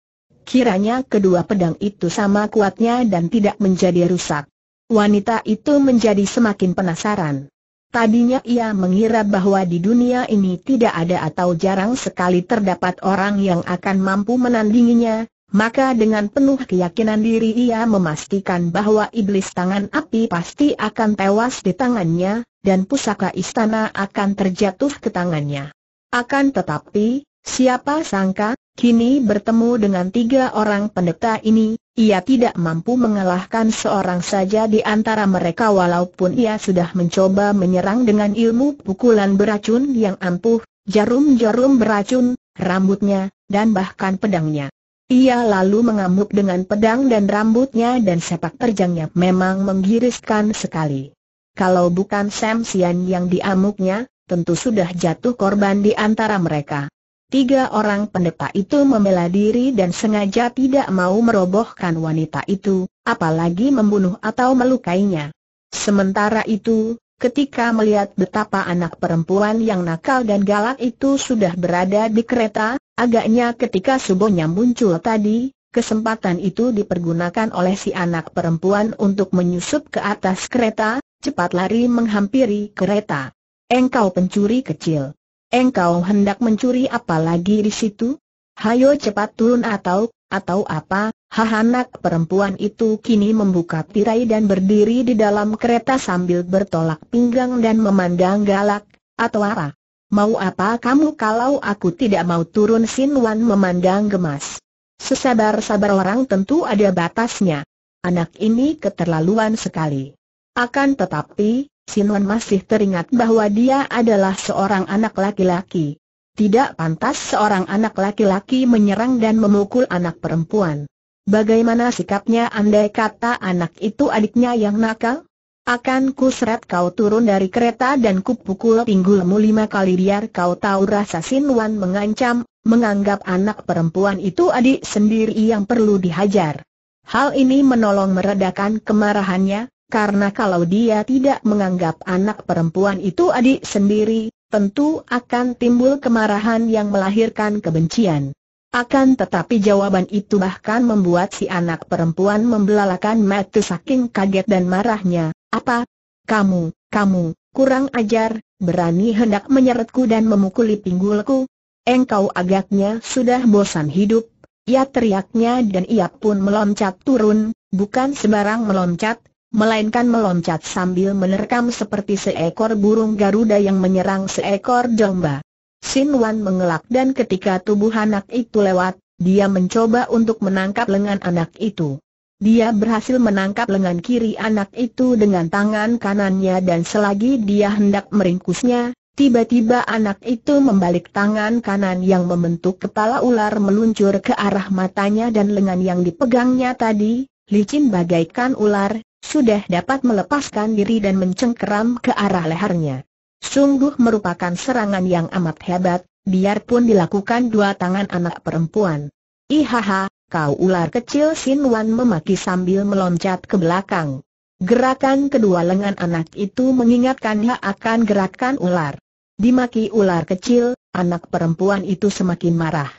Kiranya kedua pedang itu sama kuatnya dan tidak menjadi rusak. Wanita itu menjadi semakin penasaran. Tadinya ia mengira bahwa di dunia ini tidak ada atau jarang sekali terdapat orang yang akan mampu menandinginya, maka dengan penuh keyakinan diri ia memastikan bahwa iblis tangan api pasti akan tewas di tangannya, dan pusaka istana akan terjatuh ke tangannya. Akan tetapi, siapa sangka, Kini bertemu dengan tiga orang pendeta ini, ia tidak mampu mengalahkan seorang saja di antara mereka walaupun ia sudah mencoba menyerang dengan ilmu pukulan beracun yang ampuh, jarum-jarum beracun, rambutnya, dan bahkan pedangnya. Ia lalu mengamuk dengan pedang dan rambutnya dan sepak terjangnya memang menggiriskan sekali. Kalau bukan Sam Sian yang diamuknya, tentu sudah jatuh korban di antara mereka. Tiga orang pendeta itu membela diri dan sengaja tidak mau merobohkan wanita itu, apalagi membunuh atau melukainya. Sementara itu, ketika melihat betapa anak perempuan yang nakal dan galak itu sudah berada di kereta, agaknya ketika subuhnya muncul tadi, kesempatan itu dipergunakan oleh si anak perempuan untuk menyusup ke atas kereta, cepat lari menghampiri kereta. Engkau pencuri kecil. Engkau hendak mencuri apa lagi di situ? Hayo cepat turun atau, atau apa? anak perempuan itu kini membuka tirai dan berdiri di dalam kereta sambil bertolak pinggang dan memandang galak, atau apa? Mau apa kamu kalau aku tidak mau turun Sin Wan memandang gemas. Sesabar-sabar orang tentu ada batasnya. Anak ini keterlaluan sekali. Akan tetapi, Sinuan masih teringat bahwa dia adalah seorang anak laki-laki. Tidak pantas seorang anak laki-laki menyerang dan memukul anak perempuan. Bagaimana sikapnya andai kata anak itu adiknya yang nakal? Akan kuseret kau turun dari kereta dan kupukul pinggulmu lima kali biar kau tahu rasa Sinwan mengancam, menganggap anak perempuan itu adik sendiri yang perlu dihajar. Hal ini menolong meredakan kemarahannya, karena kalau dia tidak menganggap anak perempuan itu adik sendiri, tentu akan timbul kemarahan yang melahirkan kebencian. Akan tetapi jawaban itu bahkan membuat si anak perempuan membelalakan mata saking kaget dan marahnya. Apa? Kamu, kamu, kurang ajar, berani hendak menyeretku dan memukuli pinggulku? Engkau agaknya sudah bosan hidup. Ia teriaknya dan ia pun meloncat turun, bukan sembarang meloncat, melainkan meloncat sambil menerkam seperti seekor burung Garuda yang menyerang seekor domba. Sin Wan mengelak dan ketika tubuh anak itu lewat, dia mencoba untuk menangkap lengan anak itu. Dia berhasil menangkap lengan kiri anak itu dengan tangan kanannya dan selagi dia hendak meringkusnya, tiba-tiba anak itu membalik tangan kanan yang membentuk kepala ular meluncur ke arah matanya dan lengan yang dipegangnya tadi, licin bagaikan ular, sudah dapat melepaskan diri dan mencengkeram ke arah lehernya. Sungguh merupakan serangan yang amat hebat, biarpun dilakukan dua tangan anak perempuan. Ihaha, kau ular kecil Sin Wan memaki sambil meloncat ke belakang. Gerakan kedua lengan anak itu mengingatkannya akan gerakan ular. Dimaki ular kecil, anak perempuan itu semakin marah.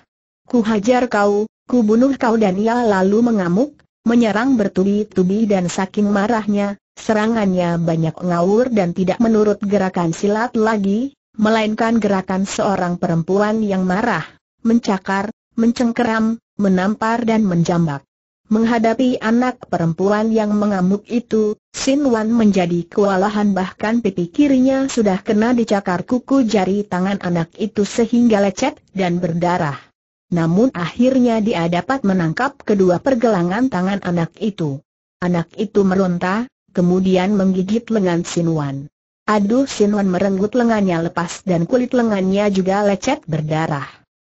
Ku hajar kau, ku bunuh kau dan ia lalu mengamuk, menyerang bertubi-tubi dan saking marahnya, serangannya banyak ngawur dan tidak menurut gerakan silat lagi, melainkan gerakan seorang perempuan yang marah, mencakar, mencengkeram, menampar dan menjambak. Menghadapi anak perempuan yang mengamuk itu, Sin Wan menjadi kewalahan bahkan pipi kirinya sudah kena dicakar kuku jari tangan anak itu sehingga lecet dan berdarah. Namun akhirnya dia dapat menangkap kedua pergelangan tangan anak itu. Anak itu meronta, kemudian menggigit lengan Sinuan. Aduh Sinuan merenggut lengannya lepas dan kulit lengannya juga lecet berdarah.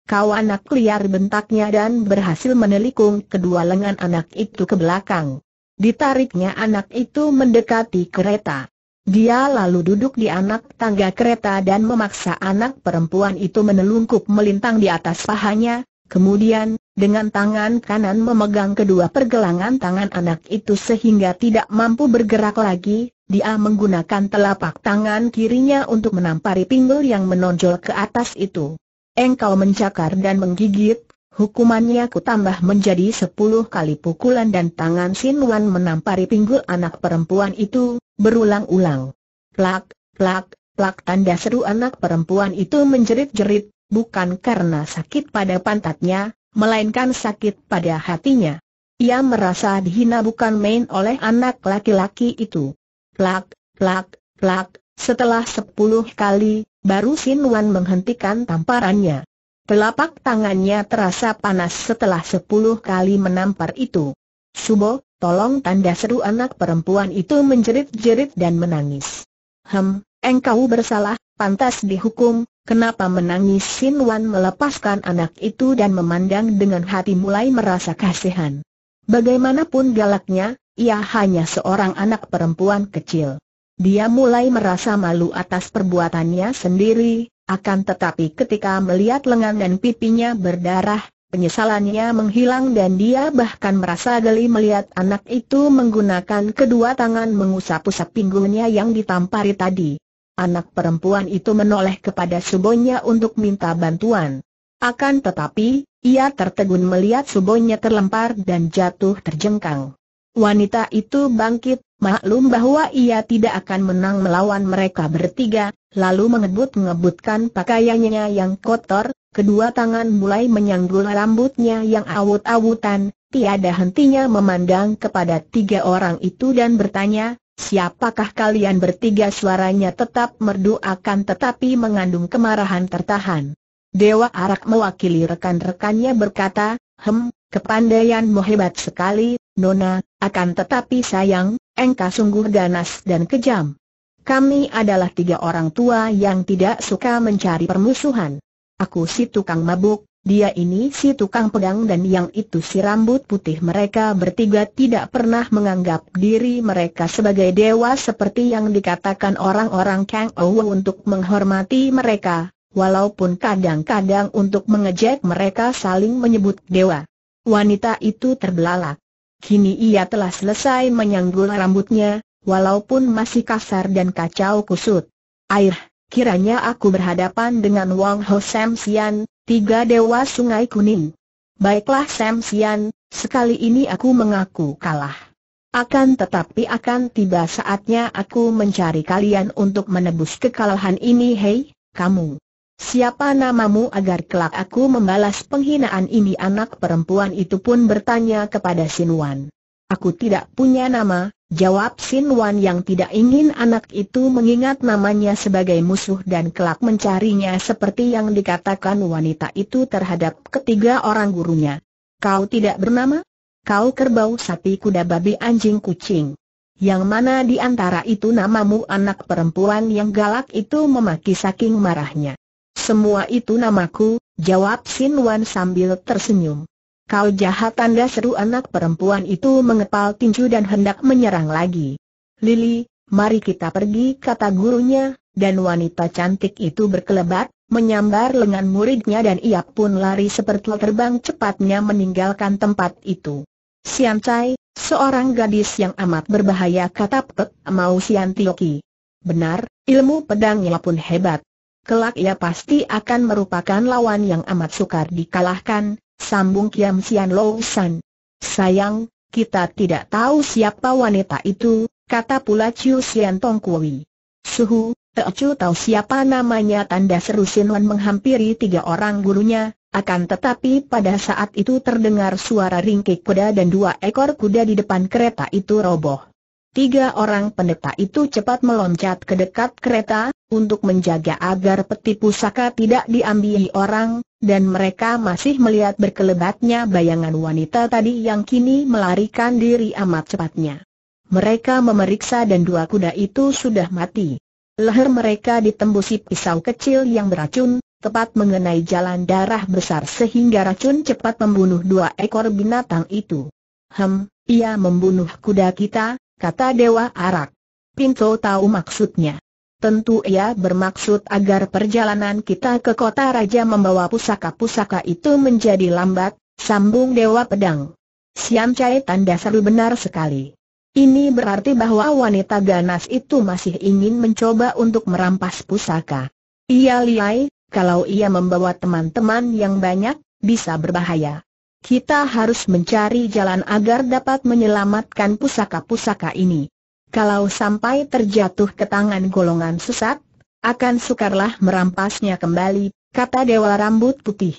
Kau anak liar bentaknya dan berhasil menelikung kedua lengan anak itu ke belakang. Ditariknya anak itu mendekati kereta. Dia lalu duduk di anak tangga kereta dan memaksa anak perempuan itu menelungkup melintang di atas pahanya, kemudian, dengan tangan kanan memegang kedua pergelangan tangan anak itu sehingga tidak mampu bergerak lagi, dia menggunakan telapak tangan kirinya untuk menampari pinggul yang menonjol ke atas itu. Engkau mencakar dan menggigit, Hukumannya kutambah menjadi sepuluh kali pukulan dan tangan Sin Wan menampari pinggul anak perempuan itu, berulang-ulang. Plak, plak, plak tanda seru anak perempuan itu menjerit-jerit, bukan karena sakit pada pantatnya, melainkan sakit pada hatinya. Ia merasa dihina bukan main oleh anak laki-laki itu. Plak, plak, plak, setelah sepuluh kali, baru Sin Wan menghentikan tamparannya. Telapak tangannya terasa panas setelah sepuluh kali menampar itu. Subo, tolong tanda seru anak perempuan itu menjerit-jerit dan menangis. Hem, engkau bersalah, pantas dihukum, kenapa menangis Wan melepaskan anak itu dan memandang dengan hati mulai merasa kasihan. Bagaimanapun galaknya, ia hanya seorang anak perempuan kecil. Dia mulai merasa malu atas perbuatannya sendiri, akan tetapi ketika melihat lengan dan pipinya berdarah, penyesalannya menghilang dan dia bahkan merasa geli melihat anak itu menggunakan kedua tangan mengusap-usap pinggulnya yang ditampari tadi. Anak perempuan itu menoleh kepada subonya untuk minta bantuan. Akan tetapi, ia tertegun melihat subonya terlempar dan jatuh terjengkang. Wanita itu bangkit, maklum bahwa ia tidak akan menang melawan mereka bertiga, lalu mengebut-ngebutkan pakaiannya yang kotor, kedua tangan mulai menyanggul rambutnya yang awut-awutan, tiada hentinya memandang kepada tiga orang itu dan bertanya, siapakah kalian bertiga suaranya tetap merdu akan tetapi mengandung kemarahan tertahan. Dewa Arak mewakili rekan-rekannya berkata, Hem, kepandaianmu hebat sekali, Nona, akan tetapi sayang, engkau sungguh ganas dan kejam. Kami adalah tiga orang tua yang tidak suka mencari permusuhan. Aku si tukang mabuk, dia ini si tukang pedang dan yang itu si rambut putih mereka bertiga tidak pernah menganggap diri mereka sebagai dewa seperti yang dikatakan orang-orang Kang Ou untuk menghormati mereka, walaupun kadang-kadang untuk mengejek mereka saling menyebut dewa. Wanita itu terbelalak. Kini ia telah selesai menyanggul rambutnya, walaupun masih kasar dan kacau kusut. Air, kiranya aku berhadapan dengan Wang Ho Sam Sian, tiga dewa sungai kuning. Baiklah Sam Sian, sekali ini aku mengaku kalah. Akan tetapi akan tiba saatnya aku mencari kalian untuk menebus kekalahan ini hei, kamu. Siapa namamu agar kelak aku membalas penghinaan ini anak perempuan itu pun bertanya kepada Wan. Aku tidak punya nama, jawab Wan yang tidak ingin anak itu mengingat namanya sebagai musuh dan kelak mencarinya seperti yang dikatakan wanita itu terhadap ketiga orang gurunya. Kau tidak bernama? Kau kerbau sapi kuda babi anjing kucing. Yang mana di antara itu namamu anak perempuan yang galak itu memaki saking marahnya. Semua itu namaku, jawab Sin Wan sambil tersenyum. Kau jahat tanda seru anak perempuan itu mengepal tinju dan hendak menyerang lagi. Lili, mari kita pergi kata gurunya, dan wanita cantik itu berkelebat, menyambar lengan muridnya dan ia pun lari seperti terbang cepatnya meninggalkan tempat itu. Sian Cai, seorang gadis yang amat berbahaya kata Pek Mau Sian Tioki. Benar, ilmu pedangnya pun hebat kelak ia pasti akan merupakan lawan yang amat sukar dikalahkan, sambung Kiam Sian Lou San. Sayang, kita tidak tahu siapa wanita itu, kata pula Chiu Sian Tong Kui. Suhu, Chiu tahu siapa namanya tanda seru Wan menghampiri tiga orang gurunya, akan tetapi pada saat itu terdengar suara ringkik kuda dan dua ekor kuda di depan kereta itu roboh. Tiga orang pendeta itu cepat meloncat ke dekat kereta, untuk menjaga agar peti pusaka tidak diambil orang, dan mereka masih melihat berkelebatnya bayangan wanita tadi yang kini melarikan diri amat cepatnya. Mereka memeriksa dan dua kuda itu sudah mati. Leher mereka ditembusi pisau kecil yang beracun, tepat mengenai jalan darah besar sehingga racun cepat membunuh dua ekor binatang itu. Hem, ia membunuh kuda kita, kata Dewa Arak. Pinto tahu maksudnya. Tentu ia bermaksud agar perjalanan kita ke kota raja membawa pusaka-pusaka itu menjadi lambat, sambung Dewa Pedang. Siam Chai tanda seru benar sekali. Ini berarti bahwa wanita ganas itu masih ingin mencoba untuk merampas pusaka. Ia liai, kalau ia membawa teman-teman yang banyak, bisa berbahaya. Kita harus mencari jalan agar dapat menyelamatkan pusaka-pusaka ini. Kalau sampai terjatuh ke tangan golongan sesat, akan sukarlah merampasnya kembali, kata Dewa Rambut Putih.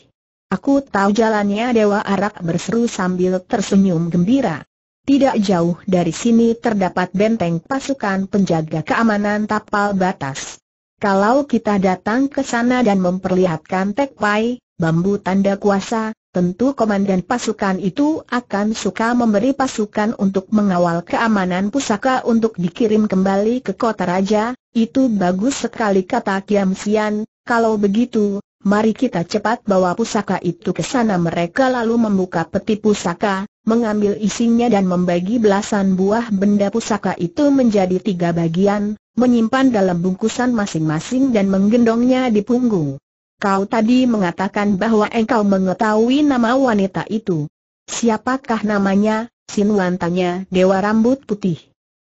Aku tahu jalannya Dewa Arak berseru sambil tersenyum gembira. Tidak jauh dari sini terdapat benteng pasukan penjaga keamanan tapal batas. Kalau kita datang ke sana dan memperlihatkan tekpai, bambu tanda kuasa, Tentu komandan pasukan itu akan suka memberi pasukan untuk mengawal keamanan pusaka untuk dikirim kembali ke kota raja, itu bagus sekali kata Kiam Sian, kalau begitu, mari kita cepat bawa pusaka itu ke sana mereka lalu membuka peti pusaka, mengambil isinya dan membagi belasan buah benda pusaka itu menjadi tiga bagian, menyimpan dalam bungkusan masing-masing dan menggendongnya di punggung. Kau tadi mengatakan bahwa engkau mengetahui nama wanita itu. Siapakah namanya? Wan tanya Dewa Rambut Putih.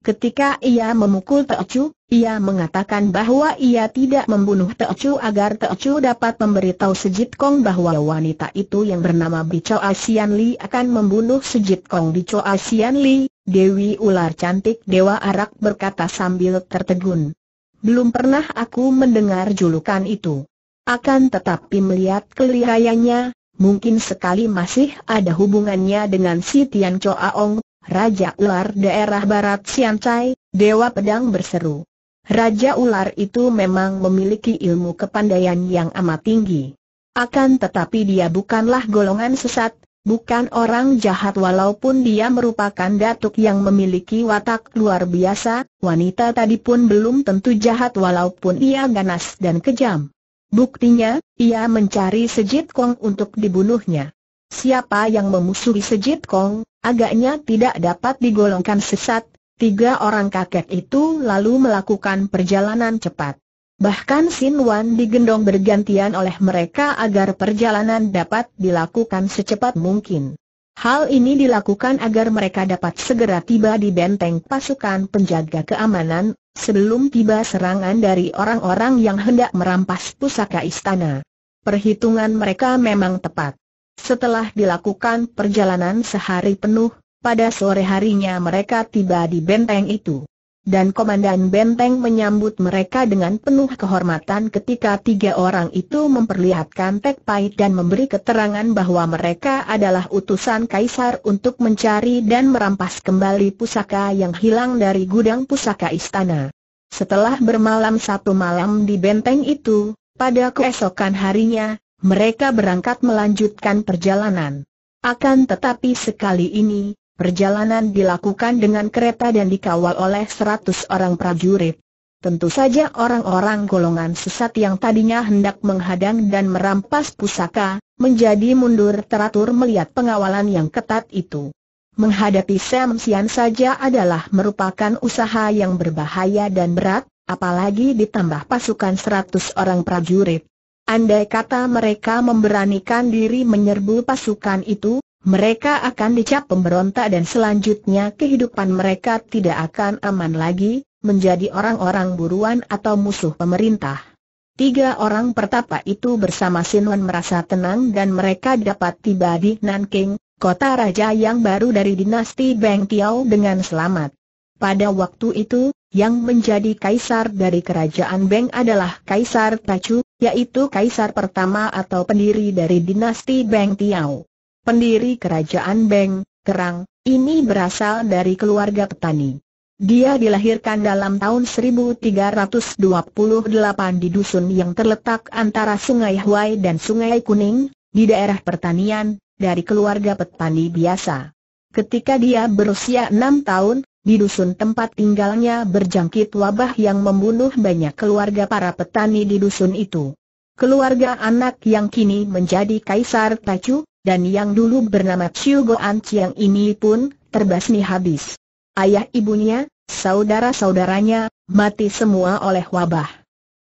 Ketika ia memukul Teocu, ia mengatakan bahwa ia tidak membunuh Teocu agar Teocu dapat memberitahu Sejit Kong bahwa wanita itu yang bernama Bicho Asian Li akan membunuh Sejit Kong Bico Asian Li, Dewi Ular Cantik Dewa Arak berkata sambil tertegun. Belum pernah aku mendengar julukan itu. Akan tetapi melihat kelihayanya, mungkin sekali masih ada hubungannya dengan si Tian Choaong, Raja Ular daerah barat Siancai, Dewa Pedang berseru. Raja Ular itu memang memiliki ilmu kepandaian yang amat tinggi. Akan tetapi dia bukanlah golongan sesat, bukan orang jahat walaupun dia merupakan datuk yang memiliki watak luar biasa, wanita tadi pun belum tentu jahat walaupun ia ganas dan kejam. Buktinya, ia mencari Sejit Kong untuk dibunuhnya. Siapa yang memusuhi Sejit Kong, agaknya tidak dapat digolongkan sesat, tiga orang kakek itu lalu melakukan perjalanan cepat. Bahkan Sin Wan digendong bergantian oleh mereka agar perjalanan dapat dilakukan secepat mungkin. Hal ini dilakukan agar mereka dapat segera tiba di benteng pasukan penjaga keamanan, sebelum tiba serangan dari orang-orang yang hendak merampas pusaka istana. Perhitungan mereka memang tepat. Setelah dilakukan perjalanan sehari penuh, pada sore harinya mereka tiba di benteng itu. Dan Komandan Benteng menyambut mereka dengan penuh kehormatan ketika tiga orang itu memperlihatkan Tek Pai dan memberi keterangan bahwa mereka adalah utusan Kaisar untuk mencari dan merampas kembali pusaka yang hilang dari gudang pusaka istana. Setelah bermalam satu malam di benteng itu, pada keesokan harinya, mereka berangkat melanjutkan perjalanan. Akan tetapi sekali ini, Perjalanan dilakukan dengan kereta dan dikawal oleh 100 orang prajurit. Tentu saja orang-orang golongan sesat yang tadinya hendak menghadang dan merampas pusaka, menjadi mundur teratur melihat pengawalan yang ketat itu. Menghadapi Sam Sian saja adalah merupakan usaha yang berbahaya dan berat, apalagi ditambah pasukan seratus orang prajurit. Andai kata mereka memberanikan diri menyerbu pasukan itu, mereka akan dicap pemberontak dan selanjutnya kehidupan mereka tidak akan aman lagi, menjadi orang-orang buruan atau musuh pemerintah. Tiga orang pertapa itu bersama Sinwan merasa tenang dan mereka dapat tiba di Nanking, kota raja yang baru dari dinasti Beng Tiao dengan selamat. Pada waktu itu, yang menjadi kaisar dari kerajaan Beng adalah Kaisar Tachu, yaitu kaisar pertama atau pendiri dari dinasti Beng Tiao pendiri kerajaan Beng, Kerang, ini berasal dari keluarga petani. Dia dilahirkan dalam tahun 1328 di dusun yang terletak antara Sungai Huai dan Sungai Kuning, di daerah pertanian, dari keluarga petani biasa. Ketika dia berusia enam tahun, di dusun tempat tinggalnya berjangkit wabah yang membunuh banyak keluarga para petani di dusun itu. Keluarga anak yang kini menjadi Kaisar Tacu, dan yang dulu bernama Chiu Goan Chiang ini pun, terbasmi habis. Ayah ibunya, saudara-saudaranya, mati semua oleh wabah.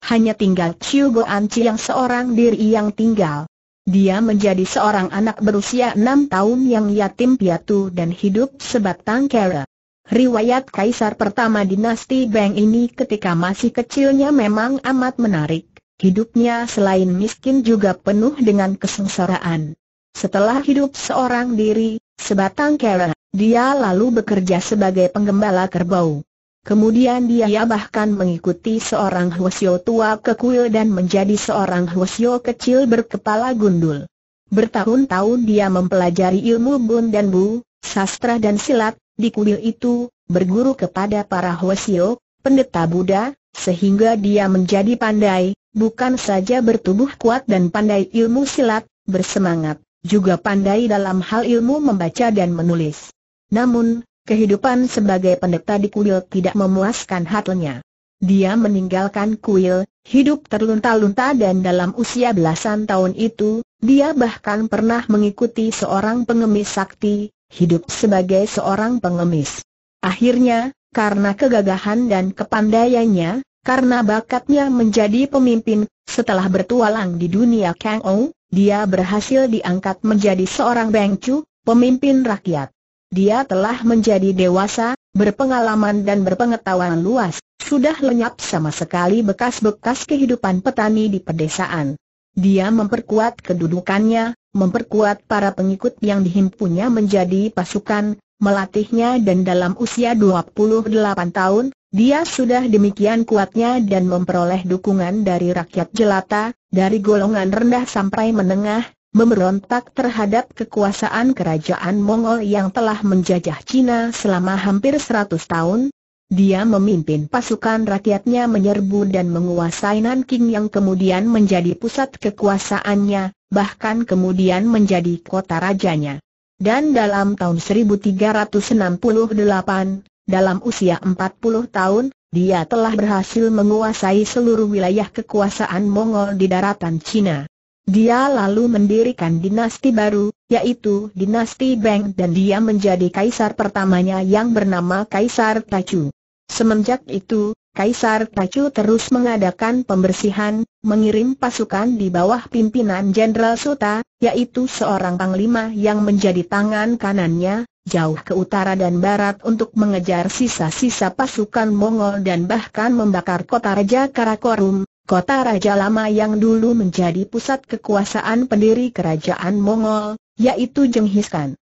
Hanya tinggal Chiu Goan Chiang seorang diri yang tinggal. Dia menjadi seorang anak berusia enam tahun yang yatim piatu dan hidup sebatang kara. Riwayat kaisar pertama dinasti Beng ini ketika masih kecilnya memang amat menarik. Hidupnya selain miskin juga penuh dengan kesengsaraan. Setelah hidup seorang diri, sebatang kera, dia lalu bekerja sebagai penggembala kerbau. Kemudian dia bahkan mengikuti seorang Hwasyo tua ke kuil dan menjadi seorang Hwasyo kecil berkepala gundul. Bertahun-tahun dia mempelajari ilmu bun dan bu, sastra dan silat, di kuil itu, berguru kepada para Hwasyo, pendeta Buddha, sehingga dia menjadi pandai, bukan saja bertubuh kuat dan pandai ilmu silat, bersemangat, juga pandai dalam hal ilmu membaca dan menulis. Namun, kehidupan sebagai pendeta di kuil tidak memuaskan hatinya. Dia meninggalkan kuil, hidup terlunta-lunta dan dalam usia belasan tahun itu, dia bahkan pernah mengikuti seorang pengemis sakti, hidup sebagai seorang pengemis. Akhirnya, karena kegagahan dan kepandaiannya, karena bakatnya menjadi pemimpin, setelah bertualang di dunia Kang Ong, dia berhasil diangkat menjadi seorang bengcu, pemimpin rakyat. Dia telah menjadi dewasa, berpengalaman dan berpengetahuan luas, sudah lenyap sama sekali bekas-bekas kehidupan petani di pedesaan. Dia memperkuat kedudukannya, memperkuat para pengikut yang dihimpunnya menjadi pasukan, melatihnya dan dalam usia 28 tahun, dia sudah demikian kuatnya dan memperoleh dukungan dari rakyat jelata, dari golongan rendah sampai menengah, memberontak terhadap kekuasaan kerajaan Mongol yang telah menjajah Cina selama hampir 100 tahun. Dia memimpin pasukan rakyatnya menyerbu dan menguasai Nanking yang kemudian menjadi pusat kekuasaannya, bahkan kemudian menjadi kota rajanya. Dan dalam tahun 1368, dalam usia 40 tahun, dia telah berhasil menguasai seluruh wilayah kekuasaan Mongol di daratan Cina. Dia lalu mendirikan dinasti baru, yaitu dinasti Beng dan dia menjadi kaisar pertamanya yang bernama Kaisar Tachu. Semenjak itu, Kaisar Tachu terus mengadakan pembersihan, mengirim pasukan di bawah pimpinan Jenderal Suta, yaitu seorang panglima yang menjadi tangan kanannya, jauh ke utara dan barat untuk mengejar sisa-sisa pasukan Mongol dan bahkan membakar kota Raja Karakorum, kota Raja Lama yang dulu menjadi pusat kekuasaan pendiri kerajaan Mongol, yaitu Jenghis Khan.